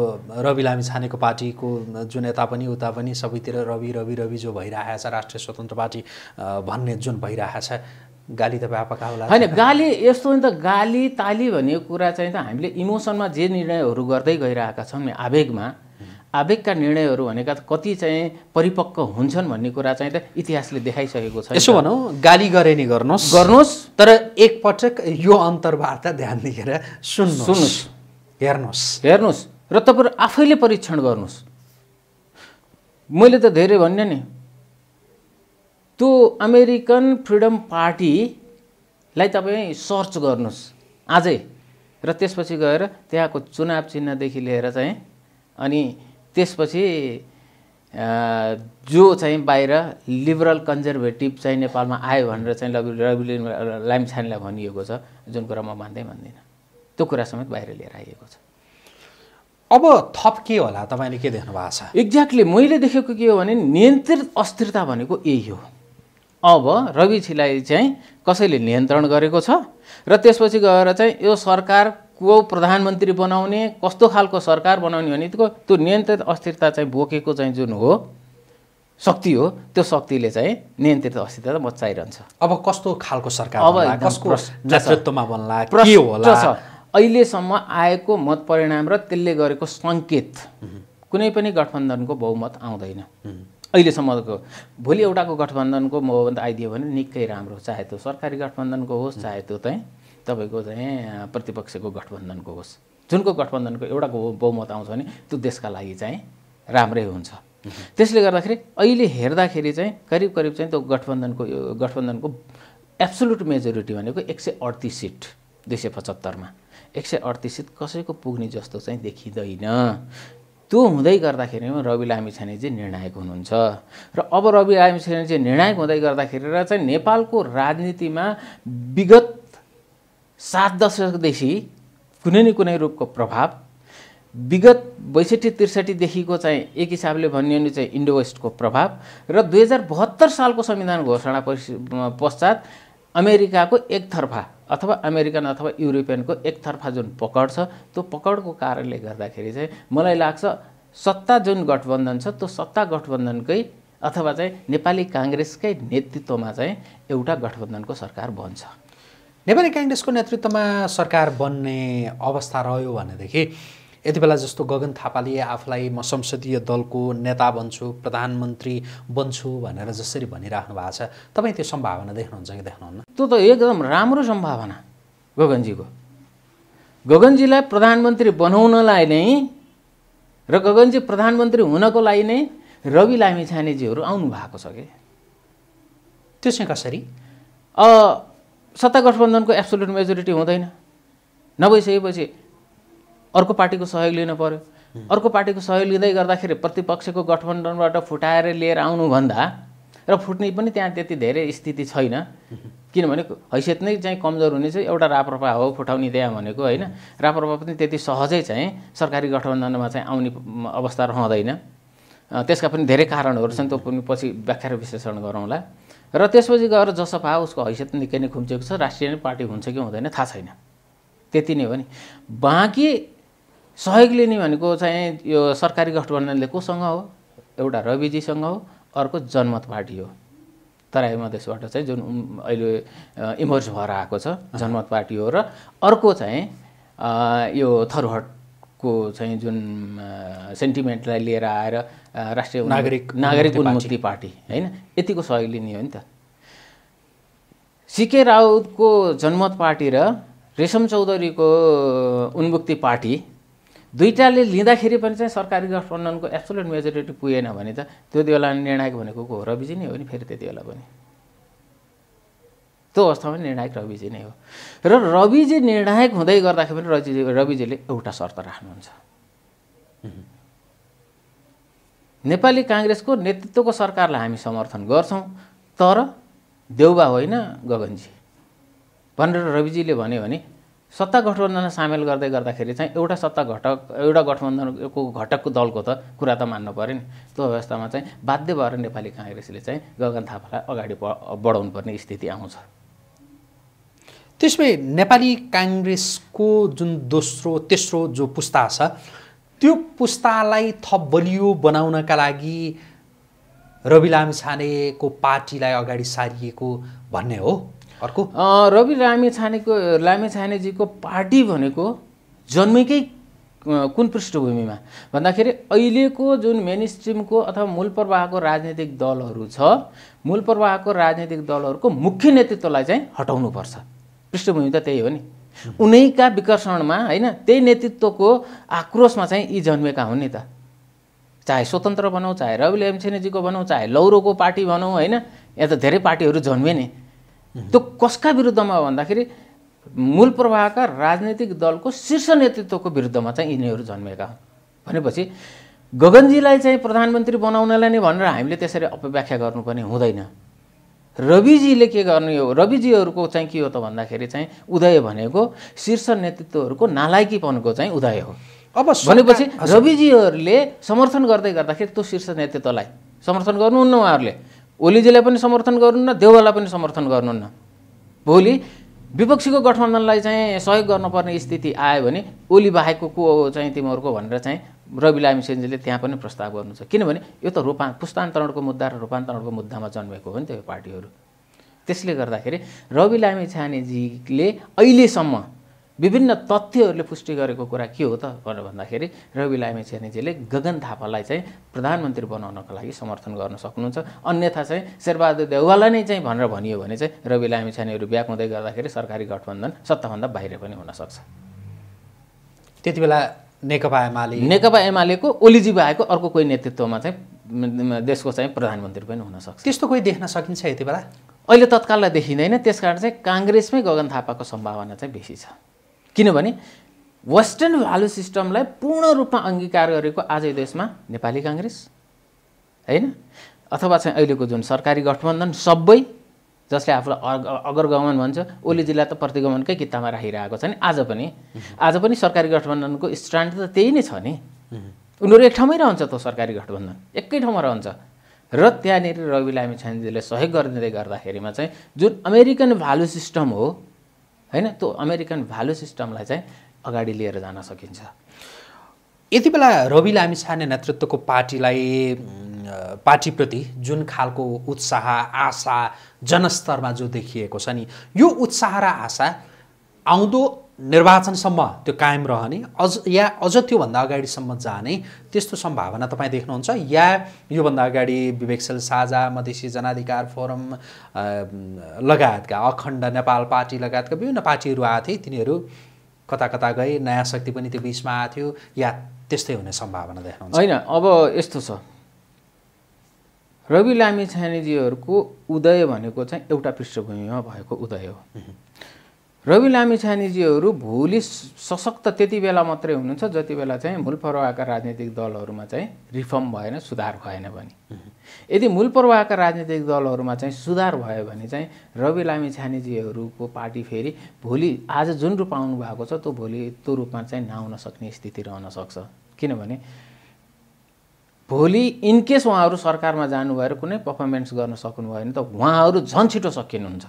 S2: रवि लामी छानेको पार्टीको जुन यता पनि उता पनि सबैतिर रवि रवि रवि जो भइरहेको छ राष्ट्रिय स्वतन्त्र पार्टी भन्ने जुन छ गाली त व्यापक होला होइन
S1: गाली यस्तो नि त गाली ताली भन्ने कुरा चाहिँ त हामीले इमोसनमा जे निर्णयहरू गर्दै गइरहेका छौँ आवेगमा आवेगका निर्णयहरू भनेका कति चाहिँ परिपक्व हुन्छन् भन्ने कुरा चाहिँ त इतिहासले
S2: देखाइसकेको छ यसो भनौँ गाली गरे नि गर्नुहोस् गर्नुहोस् तर एकपटक यो अन्तर्वार्ता ध्यान दिएर सुन्नु सुन्नुहोस् हेर्नुहोस् हेर्नुहोस् र तपाईँहरू आफैले
S1: परीक्षण गर्नुहोस् मैले त धेरै भन्ने नि त्यो अमेरिकन फ्रिडम पार्टीलाई तपाईँ सर्च गर्नुहोस् आजै र त्यसपछि गएर त्यहाँको चुनाव चिन्हदेखि लिएर चाहिँ अनि त्यसपछि जो चाहिँ बाहिर लिबरल कन्जर्भेटिभ चाहिँ नेपालमा आयो भनेर चाहिँ रवि लामिछानेलाई भनिएको छ जुन कुरा म मान्दै मान्दिनँ त्यो कुरा समेत बाहिर लिएर आइएको छ अब थप के होला तपाईँले के देख्नु भएको छ एक्ज्याक्टली मैले देखेको के हो भने नियन्त्रित अस्थिरता भनेको यही हो अब रवि छिलाई चाहिँ कसैले नियन्त्रण गरेको छ र त्यसपछि गएर चाहिँ यो सरकार को प्रधानमन्त्री बनाउने कस्तो खालको सरकार बनाउने भनेको त्यो नियन्त्रित अस्थिरता चाहिँ बोकेको चाहिँ जुन हो शक्ति हो त्यो शक्तिले चाहिँ नियन्त्रित अस्थिरता बचाइरहन्छ
S2: अब कस्तो खालको सरकार अब कसको नेतृत्वमा
S1: बन्ला के होला अहिलेसम्म आएको मत परिणाम र त्यसले गरेको सङ्केत कुनै पनि गठबन्धनको बहुमत आउँदैन अहिलेसम्मको भोलि एउटाको गठबन्धनको बहुमत आइदियो भने निकै राम्रो चाहे त्यो सरकारी गठबन्धनको होस् चाहे त्यो चाहिँ तपाईँको चाहिँ प्रतिपक्षको गठबन्धनको होस् जुनको गठबन्धनको एउटा बहुमत आउँछ भने त्यो देशका लागि चाहिँ राम्रै हुन्छ त्यसले गर्दाखेरि अहिले हेर्दाखेरि चाहिँ करिब करिब चाहिँ त्यो गठबन्धनको गठबन्धनको एब्सोलुट मेजोरिटी भनेको एक सय अडतिस सिट दुई सय पचहत्तरमा एक सय अडतिस सिट कसैको पुग्ने जस्तो चाहिँ देखिँदैन त्यो हुँदै गर्दाखेरिमा रवि लामी छानेजी निर्णायक हुनुहुन्छ र अब रवि लामी छानेजी निर्णायक हुँदै गर्दाखेरि र चाहिँ नेपालको राजनीतिमा विगत सात दशकदेखि कुनै न कुनै रूपको प्रभाव विगत बैसठी त्रिसठीदेखिको चाहिँ एक हिसाबले भनियो भने चाहिँ इन्डो वेस्टको प्रभाव र दुई हजार बहत्तर सालको संविधान घोषणा पश्चात अमेरिकाको एकतर्फा अथवा अमेरिकन अथवा युरोपियनको एकतर्फा जुन पकड छ त्यो पकडको कारणले गर्दाखेरि चाहिँ मलाई लाग्छ सत्ता जुन गठबन्धन छ त्यो सत्ता गठबन्धनकै अथवा चाहिँ नेपाली काङ्ग्रेसकै
S2: नेतृत्वमा चाहिँ एउटा गठबन्धनको सरकार बन्छ नेपाली काङ्ग्रेसको नेतृत्वमा सरकार बन्ने अवस्था रह्यो भनेदेखि यति बेला जस्तो गगन थापाले आफूलाई म संसदीय दलको नेता बन्छु प्रधानमन्त्री बन्छु भनेर जसरी भनिराख्नु भएको छ तपाईँ त्यो सम्भावना देख्नुहुन्छ कि देख्नुहुन्न
S1: त्यो त एकदम राम्रो सम्भावना गगनजीको गगनजीलाई प्रधानमन्त्री बनाउनलाई नै र गगनजी प्रधानमन्त्री हुनको लागि नै रवि लामिछानेजीहरू आउनु भएको छ कि त्यो चाहिँ कसरी सत्ता गठबन्धनको एब्सोल्युट मेजोरिटी हुँदैन नभइसकेपछि अर्को पार्टीको सहयोग लिनु पऱ्यो अर्को पार्टीको सहयोग लिँदै गर्दाखेरि प्रतिपक्षको गठबन्धनबाट फुटाएर लिएर आउनुभन्दा र फुट्ने पनि त्यहाँ त्यति धेरै स्थिति छैन किनभने हैसियत नै चाहिँ कमजोर हुने चाहिँ एउटा राप्रपा हो फुटाउने त्यहाँ भनेको होइन राप्रपा पनि त्यति सहजै चाहिँ सरकारी गठबन्धनमा चाहिँ आउने अवस्था रहँदैन त्यसका पनि धेरै कारणहरू छन् त्यो पनि पछि व्याख्या र विश्लेषण गरौँला र त्यसपछि गएर जसपा उसको हैसियत निकै नै खुम्चिएको छ राष्ट्रिय नै पार्टी हुन्छ कि हुँदैन थाहा छैन त्यति नै हो नि बाँकी सहयोग लिने भनेको चाहिँ यो सरकारी गठबन्धनले कोसँग हो एउटा रविजीसँग हो अर्को जनमत पार्टी हो तराई मधेसबाट चाहिँ जुन अहिले इमर्ज भएर आएको छ जनमत पार्टी हो र अर्को चाहिँ यो थरुहट को चाहिँ जुन सेन्टिमेन्टलाई लिएर आएर राष्ट्रिय नागरिक नागरिक उन्मुक्ति पार्टी होइन यतिको सहयोग लिने हो नि त सिके राउतको जनमत पार्टी र रेशम चौधरीको उन्मुक्ति पार्टी दुईवटाले लिँदाखेरि पनि चाहिँ सरकारी गठबन्धनको एब्सोल्युट मेजोरिटी पुगेन भने त त्यो बेला निर्णायक भनेको हो र नै हो नि फेरि त्यति बेला पनि त्यो अवस्थामा निर्णायक रविजी नै हो र रविजी निर्णायक हुँदै गर्दाखेरि पनि रविजी रविजीले एउटा शर्त राख्नुहुन्छ नेपाली काङ्ग्रेसको नेतृत्वको सरकारलाई हामी समर्थन गर्छौँ तर देउबा होइन गगनजी भनेर रविजीले भन्यो भने सत्ता गठबन्धनलाई सामेल गर्दै गर्दाखेरि चाहिँ एउटा सत्ता घटक एउटा गठबन्धनको घटकको दलको त कुरा त मान्नु पऱ्यो नि त्यो अवस्थामा चाहिँ बाध्य भएर नेपाली काङ्ग्रेसले चाहिँ गगन थापालाई अगाडि बढाउनु पर्ने स्थिति आउँछ
S2: त्यसमै नेपाली काङ्ग्रेसको जुन दोस्रो तेस्रो जो पुस्ता छ त्यो पुस्तालाई थप बलियो बनाउनका लागि रवि लामिछानेको पार्टीलाई अगाडि सारिएको भन्ने हो अर्को
S1: रवि लामिछानेको छानेको पार्टी भनेको जन्मेकै कुन पृष्ठभूमिमा भन्दाखेरि अहिलेको जुन मेन स्ट्रिमको अथवा मूल प्रवाहको राजनैतिक दलहरू छ मूल प्रवाहको राजनैतिक दलहरूको मुख्य नेतृत्वलाई चाहिँ हटाउनुपर्छ पृष्ठभूमि त त्यही हो नि उनैका विकर्षणमा होइन त्यही नेतृत्वको आक्रोशमा चाहिँ यी जन्मेका हुन् नि त चाहे स्वतन्त्र भनौँ चाहे रवि एमसेनेजीको भनौँ चाहे लौरोको पार्टी भनौँ होइन यहाँ त धेरै पार्टीहरू जन्मे नि त्यो कसका विरुद्धमा भन्दाखेरि मूल प्रवाहका राजनैतिक दलको शीर्ष नेतृत्वको विरुद्धमा चाहिँ यिनीहरू जन्मेका
S3: हुन्
S1: भनेपछि गगनजीलाई चाहिँ प्रधानमन्त्री बनाउनलाई नै भनेर हामीले त्यसरी अपव्याख्या गर्नु पनि हुँदैन रविजीले के गर्ने हो रविजीहरूको चाहिँ के हो त भन्दाखेरि चाहिँ उदय भनेको शीर्ष नेतृत्वहरूको नालायकीपनको चाहिँ उदय हो
S2: अब भनेपछि
S1: रविजीहरूले समर्थन गर्दै गर्दाखेरि त्यो शीर्ष नेतृत्वलाई समर्थन गर्नुहुन्न उहाँहरूले ओलीजीलाई पनि समर्थन गर्नुहुन्न देउवालाई पनि समर्थन गर्नुहुन्न भोलि विपक्षीको गठबन्धनलाई चाहिँ सहयोग गर्नुपर्ने स्थिति आयो भने ओली बाहेकको को चाहिँ तिमीहरूको भनेर चाहिँ रवि लामी सेन्जीले त्यहाँ पनि प्रस्ताव गर्नुहुन्छ किनभने यो त रूपा पुस्तान्तरणको मुद्दा र रूपान्तरणको मुद्दामा जन्मेको हो नि त यो पार्टीहरू त्यसले गर्दाखेरि रवि लामी छानेजीले अहिलेसम्म विभिन्न तथ्यहरूले पुष्टि गरेको कुरा के हो त भनेर भन्दाखेरि रवि लामी छानेजीले गगन थापालाई चाहिँ प्रधानमन्त्री बनाउनको लागि समर्थन गर्न सक्नुहुन्छ अन्यथा चाहिँ शेरबहादुर देउवालाई नै चाहिँ भनेर भनियो भने चाहिँ रवि लामी छानेहरू ब्याक हुँदै गर्दाखेरि सरकारी गठबन्धन सत्ताभन्दा बाहिर पनि हुनसक्छ त्यति बेला नेकपा एमाले नेकपा एमालेको ओलीजी बाहेक अर्को कोही नेतृत्वमा चाहिँ देशको चाहिँ प्रधानमन्त्री पनि हुनसक्छ
S2: त्यस्तो कोही देख्न सकिन्छ
S1: यति बेला अहिले तत्काललाई देखिँदैन त्यस कारण चाहिँ काङ्ग्रेसमै गगन थापाको सम्भावना चाहिँ बेसी छ किनभने वेस्टर्न भ्यालु सिस्टमलाई पूर्ण रूपमा अङ्गीकार गरेको आज देशमा नेपाली काङ्ग्रेस होइन अथवा चाहिँ अहिलेको जुन सरकारी गठबन्धन सबै जसले आफूलाई अग अग्रगमन भन्छ ओली जिल्ला त प्रतिगमनकै किताबमा राखिरहेको छ नि आज पनि आज पनि सरकारी गठबन्धनको स्ट्यान्ड त त्यही नै छ नि उनीहरू एक ठाउँमै रहन्छ त सरकारी गठबन्धन एकै ठाउँमा रहन्छ र त्यहाँनिर रवि लामी छानेजीले सहयोग गरिदिँदै गर्दाखेरिमा चाहिँ जुन अमेरिकन भ्यालु सिस्टम हो होइन त्यो अमेरिकन भ्यालु
S2: सिस्टमलाई चाहिँ अगाडि लिएर जान सकिन्छ यति बेला रवि लामिछाने नेतृत्वको पार्टीलाई पार्टीप्रति जुन खालको उत्साह आशा जनस्तरमा जो देखिएको छ नि यो उत्साह र आशा आउँदो निर्वाचनसम्म त्यो कायम रहने अझ या अझ त्योभन्दा अगाडिसम्म जाने त्यस्तो सम्भावना तपाईँ देख्नुहुन्छ या योभन्दा अगाडि विवेकशील साझा मधेसी जनाधिकार फोरम लगायतका अखण्ड नेपाल पार्टी लगायतका विभिन्न पार्टीहरू आएको थिए तिनीहरू कता कता गए नयाँ शक्ति पनि त्यो बिचमा आएको थियो या त्यस्तै हुने सम्भावना देख्नुहुन्छ होइन
S1: अब यस्तो छ रवि लामी छानेजीहरूको उदय भनेको चाहिँ एउटा पृष्ठभूमिमा भएको उदय हो रवि लामी छानेजीहरू भोलि सशक्त त्यति बेला मात्रै हुनुहुन्छ जति बेला चाहिँ मूलपरवाहका राजनीतिक दलहरूमा चाहिँ रिफर्म भएन सुधार भएन भने यदि मूलपरवाहका राजनीतिक दलहरूमा चाहिँ सुधार भयो भने चाहिँ रवि लामी छानेजीहरूको पार्टी फेरि भोलि आज जुन रूप आउनु भएको छ त्यो भोलि त्यो रूपमा चाहिँ नआउन सक्ने स्थिति रहन सक्छ किनभने भोलि इनकेस उहाँहरू सरकारमा जानुभएर कुनै पर्फर्मेन्स गर्न भयो भने त उहाँहरू झन् छिटो सकिनुहुन्छ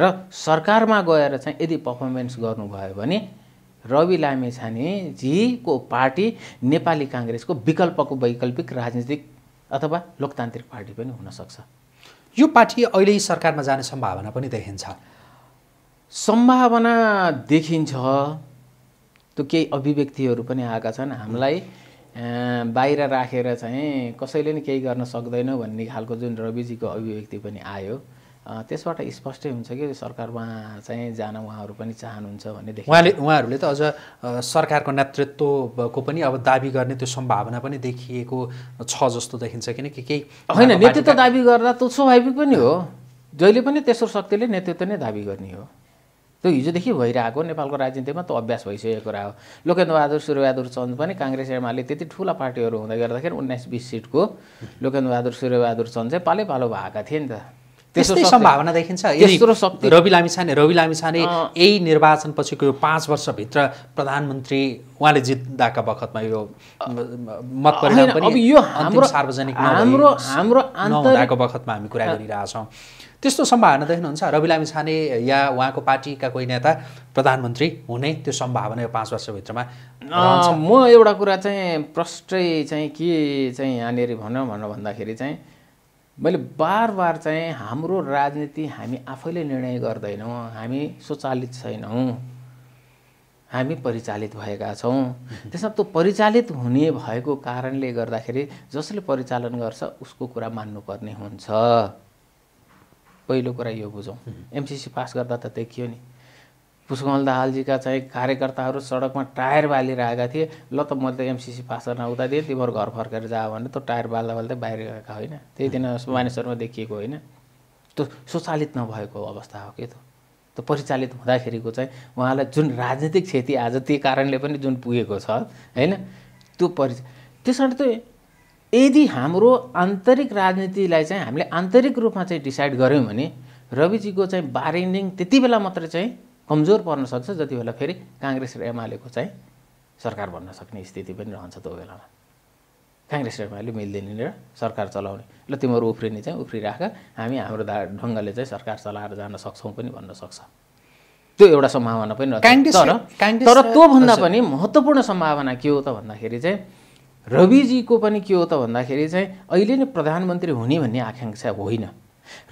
S1: र सरकारमा गएर चाहिँ यदि पर्फर्मेन्स गर्नुभयो भने रवि लामेछानेजीको पार्टी नेपाली काङ्ग्रेसको विकल्पको वैकल्पिक राजनीतिक अथवा लोकतान्त्रिक पार्टी पनि हुनसक्छ यो पार्टी अहिले सरकारमा जाने सम्भावना पनि देखिन्छ सम्भावना देखिन्छ त्यो केही अभिव्यक्तिहरू पनि आएका छन् हामीलाई बाहिर राखेर चाहिँ कसैले नि केही गर्न सक्दैन भन्ने खालको जुन रविजीको अभिव्यक्ति पनि आयो त्यसबाट स्पष्टै हुन्छ कि सरकारमा चाहिँ जान उहाँहरू पनि चाहनुहुन्छ भन्ने उहाँले
S2: उहाँहरूले त अझ सरकारको नेतृत्वको पनि अब दाबी गर्ने त्यो सम्भावना पनि देखिएको छ जस्तो देखिन्छ किनकि केही होइन नेतृत्व दाबी गर्दा त स्वाभाविक पनि हो जहिले पनि तेस्रो शक्तिले नेतृत्व नै दाबी गर्ने हो
S1: त्यो हिजोदेखि भइरहेको नेपालको राजनीतिमा त अभ्यास भइसकेको कुरा हो लोकेन्द्रबहादुर सूर्यबहादुर चन्द पनि काङ्ग्रेस एमाले त्यति ठुला पार्टीहरू हुँदै गर्दाखेरि उन्नाइस बिस सिटको लोकेन्द्रबहादुर सूर्यबहादुर चन्द चाहिँ पालै
S2: पालो भएका थिए नि त त्यस्तै सम्भावना देखिन्छ शक्ति रवि लामिछाने रवि लामिछाने यही निर्वाचनपछिको यो पाँच वर्षभित्र प्रधानमन्त्री उहाँले जित्दाका बखतमा यो मत परिणाम यो हाम्रो हाम्रो हाम्रो बखतमा हामी कुरा गरिरहेछौँ त्यस्तो सम्भावना देख्नुहुन्छ रवि लामिछाने या उहाँको पार्टीका कोही नेता प्रधानमन्त्री हुने त्यो सम्भावना यो पाँच वर्षभित्रमा म एउटा कुरा
S1: चाहिँ प्रष्टै चाहिँ के चाहिँ यहाँनिर भनौँ भनेर भन्दाखेरि चाहिँ मैले बार बार चाहिँ हाम्रो राजनीति हामी आफैले निर्णय गर्दैनौँ हामी स्वचालित छैनौँ हामी परिचालित भएका छौँ त्यसमा त्यो परिचालित हुने भएको कारणले गर्दाखेरि जसले परिचालन गर्छ उसको कुरा मान्नुपर्ने हुन्छ पहिलो कुरा यो बुझौँ एमसिसी पास गर्दा त देखियो नि पुष्कमल दाहालजीका चाहिँ कार्यकर्ताहरू सडकमा टायर बालिरहेका थिए ल त मैले त एमसिसी पास गर्न आउँदा दिएँ तिमीहरू घर फर्केर जा भने त टायर बाल्दा बाल्दै बाहिर गएका होइन त्यही दिन मानिसहरूमा देखिएको होइन त्यो स्वचालित नभएको अवस्था हो कि त्यो परिचालित हुँदाखेरिको चाहिँ उहाँलाई जुन राजनीतिक क्षति आज त्यही कारणले पनि जुन पुगेको छ होइन त्यो परि त्यस कारण यदि हाम्रो आन्तरिक राजनीतिलाई चाहिँ हामीले आन्तरिक रूपमा चाहिँ डिसाइड गऱ्यौँ भने रविजीको चाहिँ बारेन्डिङ त्यति बेला मात्रै चाहिँ कमजोर पर्न सक्छ जति बेला फेरि काङ्ग्रेस र एमालेको चाहिँ सरकार बन्न सक्ने स्थिति पनि रहन्छ त्यो बेलामा काङ्ग्रेस र एमाले मिल्दैन र सरकार चलाउने ल तिमीहरू उफ्रिने चाहिँ उफ्रिराख हामी हाम्रो दा ढङ्गले चाहिँ सरकार चलाएर जान सक्छौँ पनि भन्न सक्छ त्यो एउटा सम्भावना पनि रहन्छ तर तर त्योभन्दा पनि महत्त्वपूर्ण सम्भावना के हो त भन्दाखेरि चाहिँ रविजीको पनि के हो त भन्दाखेरि चाहिँ अहिले नै प्रधानमन्त्री हुने भन्ने आकाङ्क्षा होइन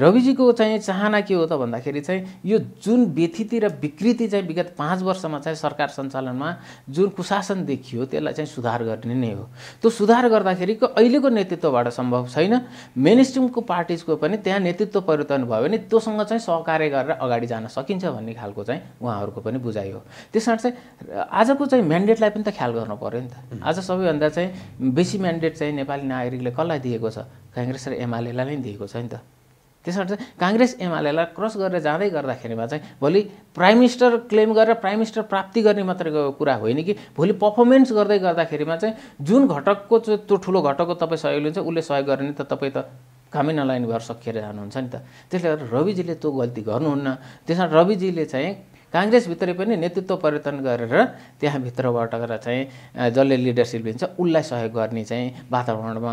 S1: रविजीको चाहिँ चाहना के हो त भन्दाखेरि चाहिँ यो जुन व्यथिति र विकृति चाहिँ विगत पाँच वर्षमा चाहिँ सरकार सञ्चालनमा जुन कुशासन देखियो त्यसलाई चाहिँ सुधार गर्ने नै हो त्यो सुधार गर्दाखेरि अहिलेको नेतृत्वबाट सम्भव छैन मेन स्ट्रिमको पार्टिजको पनि त्यहाँ नेतृत्व परिवर्तन भयो भने त्योसँग चाहिँ सहकार्य गरेर अगाडि जान सकिन्छ भन्ने खालको चाहिँ उहाँहरूको पनि बुझाइ हो त्यस चाहिँ आजको चाहिँ म्यान्डेटलाई पनि त ख्याल गर्नु पऱ्यो नि त आज सबैभन्दा चाहिँ बेसी म्यान्डेट चाहिँ नेपाली नागरिकले कसलाई दिएको छ काङ्ग्रेस र एमालेलाई नै दिएको छ नि त चाहिँ काङ्ग्रेस एमालेलाई क्रस गरेर जाँदै गर्दाखेरिमा चाहिँ भोलि प्राइम मिनिस्टर क्लेम गरेर प्राइम मिनिस्टर प्राप्ति गर्ने मात्रै कुरा होइन कि भोलि पर्फर्मेन्स गर्दै गर्दाखेरिमा चाहिँ जुन घटकको चाहिँ त्यो ठुलो घटकको तपाईँ सहयोग लिन्छ उसले सहयोग गर्ने त तपाईँ त कामै नलाइन भएर सकिएर जानुहुन्छ नि त त्यसले गर्दा रविजीले त्यो गल्ती गर्नुहुन्न त्यसमा रविजीले चाहिँ काङ्ग्रेसभित्रै पनि नेतृत्व परिवर्तन गरेर त्यहाँभित्रबाट चाहिँ जसले लिडरसिप लिन्छ उसलाई सहयोग गर्ने चाहिँ वातावरणमा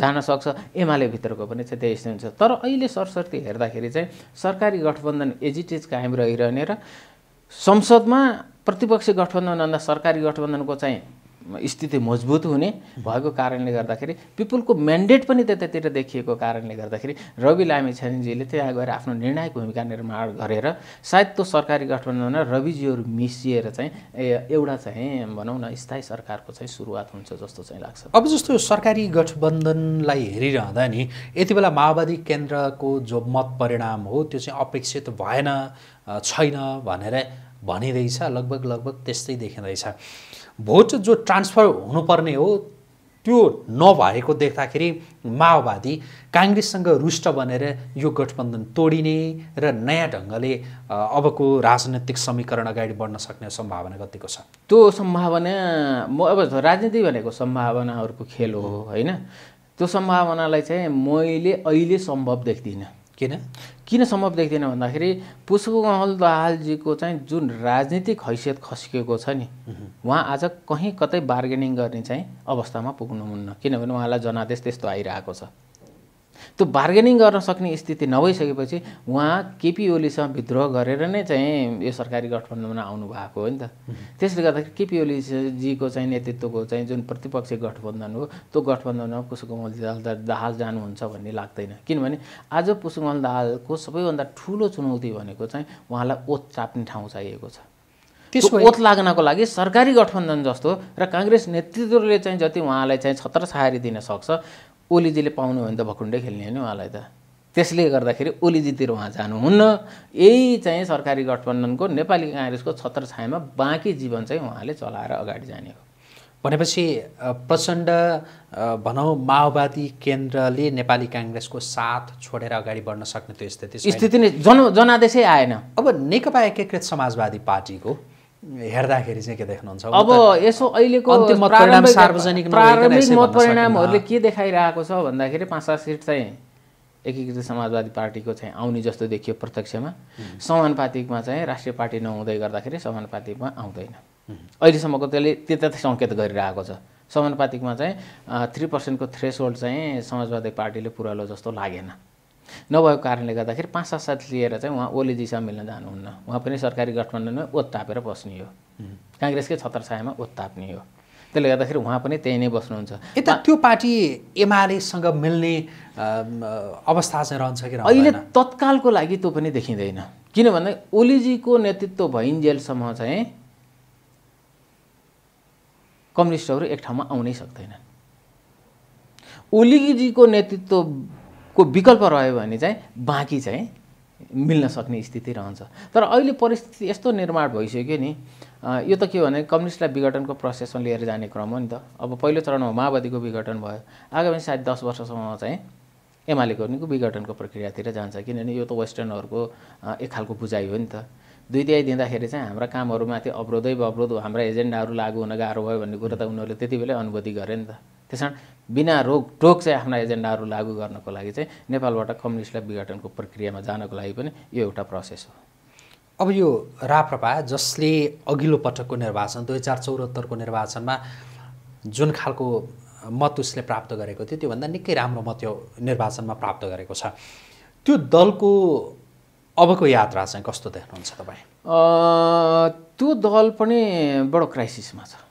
S1: जान सक्छ एमाले भित्रको पनि चाहिँ त्यही स्थिति हुन्छ तर अहिले सरस्वती हेर्दाखेरि चाहिँ सरकारी गठबन्धन एजिटिज कायम रहिरहने र संसदमा प्रतिपक्षी गठबन्धनभन्दा सरकारी गठबन्धनको चाहिँ स्थिति मजबुत हुने भएको कारणले गर्दाखेरि पिपुलको म्यान्डेट पनि त्यतातिर देखिएको कारणले गर्दाखेरि रवि लामी छेनजीले त्यहाँ गएर आफ्नो निर्णायक भूमिका निर्माण गरेर सायद त्यो सरकारी गठबन्धन रविजीहरू मिसिएर चाहिँ एउटा चाहिँ भनौँ न स्थायी सरकारको चाहिँ सुरुवात हुन्छ जस्तो चाहिँ लाग्छ
S2: अब जस्तो सरकारी गठबन्धनलाई हेरिरहँदा नि यति बेला माओवादी केन्द्रको जो मत परिणाम हो त्यो चाहिँ अपेक्षित भएन छैन भनेर भनिँदैछ लगभग लगभग त्यस्तै देखिँदैछ भोट जो ट्रान्सफर हुनुपर्ने हो त्यो नभएको देख्दाखेरि माओवादी काङ्ग्रेससँग रुष्ट बनेर यो गठबन्धन तोडिने र नयाँ ढङ्गले अबको राजनैतिक समीकरण अगाडि बढ्न सक्ने सम्भावना कतिको छ त्यो सम्भावना
S1: म अब राजनीति भनेको सम्भावनाहरूको खेल हो होइन त्यो सम्भावनालाई चाहिँ मैले अहिले सम्भव देख्दिनँ किन किन सम्भव देख्दैन भन्दाखेरि पुष्पकमल दाहालजीको चाहिँ जुन राजनीतिक हैसियत खस्किएको छ नि उहाँ आज कहीँ कतै बार्गेनिङ गर्ने चाहिँ अवस्थामा पुग्नुहुन्न किनभने उहाँलाई जनादेश त्यस्तो आइरहेको छ त्यो बार्गेनिङ गर्न सक्ने स्थिति नभइसकेपछि उहाँ केपी ओलीसँग विद्रोह गरेर नै चाहिँ यो सरकारी गठबन्धनमा आउनुभएको हो नि त त्यसले गर्दाखेरि केपी ओलीजीको चाहिँ नेतृत्वको चाहिँ जुन प्रतिपक्षी गठबन्धन हो त्यो गठबन्धनमा दाल दाहाल जानुहुन्छ भन्ने लाग्दैन किनभने आज पुष्पकमल दाहालको सबैभन्दा ठुलो चुनौती भनेको चाहिँ उहाँलाई ओत चाप्ने ठाउँ चाहिएको छ त्यसको ओत लाग्नको लागि सरकारी गठबन्धन जस्तो र काङ्ग्रेस नेतृत्वले चाहिँ जति उहाँलाई चाहिँ छत्र दिन सक्छ ओलीजीले पाउनुभयो भने त भकुन्डै खेल्ने हो नि उहाँलाई त त्यसले गर्दाखेरि ओलीजीतिर उहाँ जानुहुन्न यही चाहिँ सरकारी गठबन्धनको नेपाली काङ्ग्रेसको छत्रछायामा बाँकी जीवन चाहिँ उहाँले चलाएर अगाडि जाने हो भनेपछि
S2: प्रचण्ड भनौँ माओवादी केन्द्रले नेपाली काङ्ग्रेसको साथ छोडेर अगाडि बढ्न सक्ने त्यो स्थिति स्थिति नै जन जनादेशै आएन अब नेकपा एकीकृत समाजवादी पार्टीको हेर्दाखेरि चाहिँ के देख्नुहुन्छ अब यसो अहिलेको सार्वजनिक प्रारम्भिक मतपरिणामहरूले
S1: के देखाइरहेको छ भन्दाखेरि पाँच सात सिट चाहिँ एकीकृत समाजवादी पार्टीको चाहिँ आउने जस्तो देखियो प्रत्यक्षमा समानुपातिकमा चाहिँ राष्ट्रिय पार्टी नहुँदै गर्दाखेरि समानुपातिकमा आउँदैन अहिलेसम्मको त्यसले त्यता सङ्केत गरिरहेको छ समानुपातिकमा चाहिँ थ्री पर्सेन्टको थ्रेस होल्ड चाहिँ समाजवादी पार्टीले पुऱ्याउलो जस्तो लागेन नभएको कारणले गर्दाखेरि पाँच सात साथ लिएर चाहिँ उहाँ ओलीजीसँग मिल्न जानुहुन्न उहाँ पनि सरकारी गठबन्धनमा ओत तापेर बस्ने हो काङ्ग्रेसकै छत्रछायामा ओत ताप्ने हो त्यसले गर्दाखेरि उहाँ पनि त्यही नै बस्नुहुन्छ यता त्यो पार्टी एमआरएसँग मिल्ने अवस्था
S2: चाहिँ रहन्छ कि अहिले
S1: तत्कालको लागि त्यो पनि देखिँदैन किनभने ओलीजीको नेतृत्व भइन्जेलसम्म चाहिँ कम्युनिस्टहरू एक ठाउँमा आउनै सक्दैनन् ओलीजीको नेतृत्व को विकल्प रह्यो भने चाहिँ बाँकी चाहिँ मिल्न सक्ने स्थिति रहन्छ तर अहिले परिस्थिति यस्तो निर्माण भइसक्यो नि यो त के भने कम्युनिस्टलाई विघटनको प्रोसेसमा लिएर जाने क्रम हो नि त अब पहिलो चरणमा माओवादीको विघटन भयो आगामी सायद दस वर्षसम्म चाहिँ एमालेको पनि विघटनको प्रक्रियातिर जान्छ किनभने यो त वेस्टर्नहरूको एक खालको बुझाइ हो नि त दुई तिहाई दिँदाखेरि चाहिँ हाम्रा कामहरूमाथि अवरोधै अवरोध हाम्रा एजेन्डाहरू लागु हुन गाह्रो भयो भन्ने कुरा त उनीहरूले त्यति बेलै अनुभूति गरे नि त त्यस कारण बिना रोक टोक चाहिँ आफ्ना एजेन्डाहरू लागू गर्नको लागि चाहिँ नेपालबाट
S2: कम्युनिस्टलाई विघटनको प्रक्रियामा जानको लागि पनि यो एउटा प्रोसेस हो अब यो राप्रपा जसले अघिल्लो पटकको निर्वाचन दुई हजार चौहत्तरको निर्वाचनमा जुन खालको मत उसले प्राप्त गरेको थियो त्योभन्दा निकै राम्रो मत यो निर्वाचनमा प्राप्त गरेको छ त्यो दलको अबको यात्रा चाहिँ कस्तो देख्नुहुन्छ तपाईँ
S1: त्यो दल पनि बडो क्राइसिसमा छ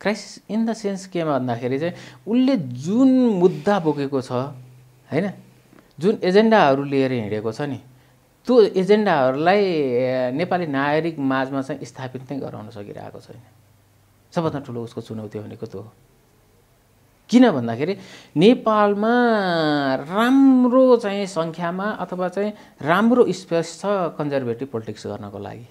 S1: क्राइसिस इन द सेन्स केमा भन्दाखेरि चाहिँ उसले जुन मुद्दा बोकेको छ होइन जुन एजेन्डाहरू लिएर हिँडेको छ नि त्यो एजेन्डाहरूलाई नेपाली नागरिक माझमा चाहिँ स्थापित नै गराउन सकिरहेको छैन सबभन्दा ठुलो उसको चुनौती भनेको त्यो हो किन भन्दाखेरि नेपालमा राम्रो चाहिँ सङ्ख्यामा अथवा चाहिँ राम्रो स्पेस छ कन्जर्भेटिभ पोलिटिक्स गर्नको लागि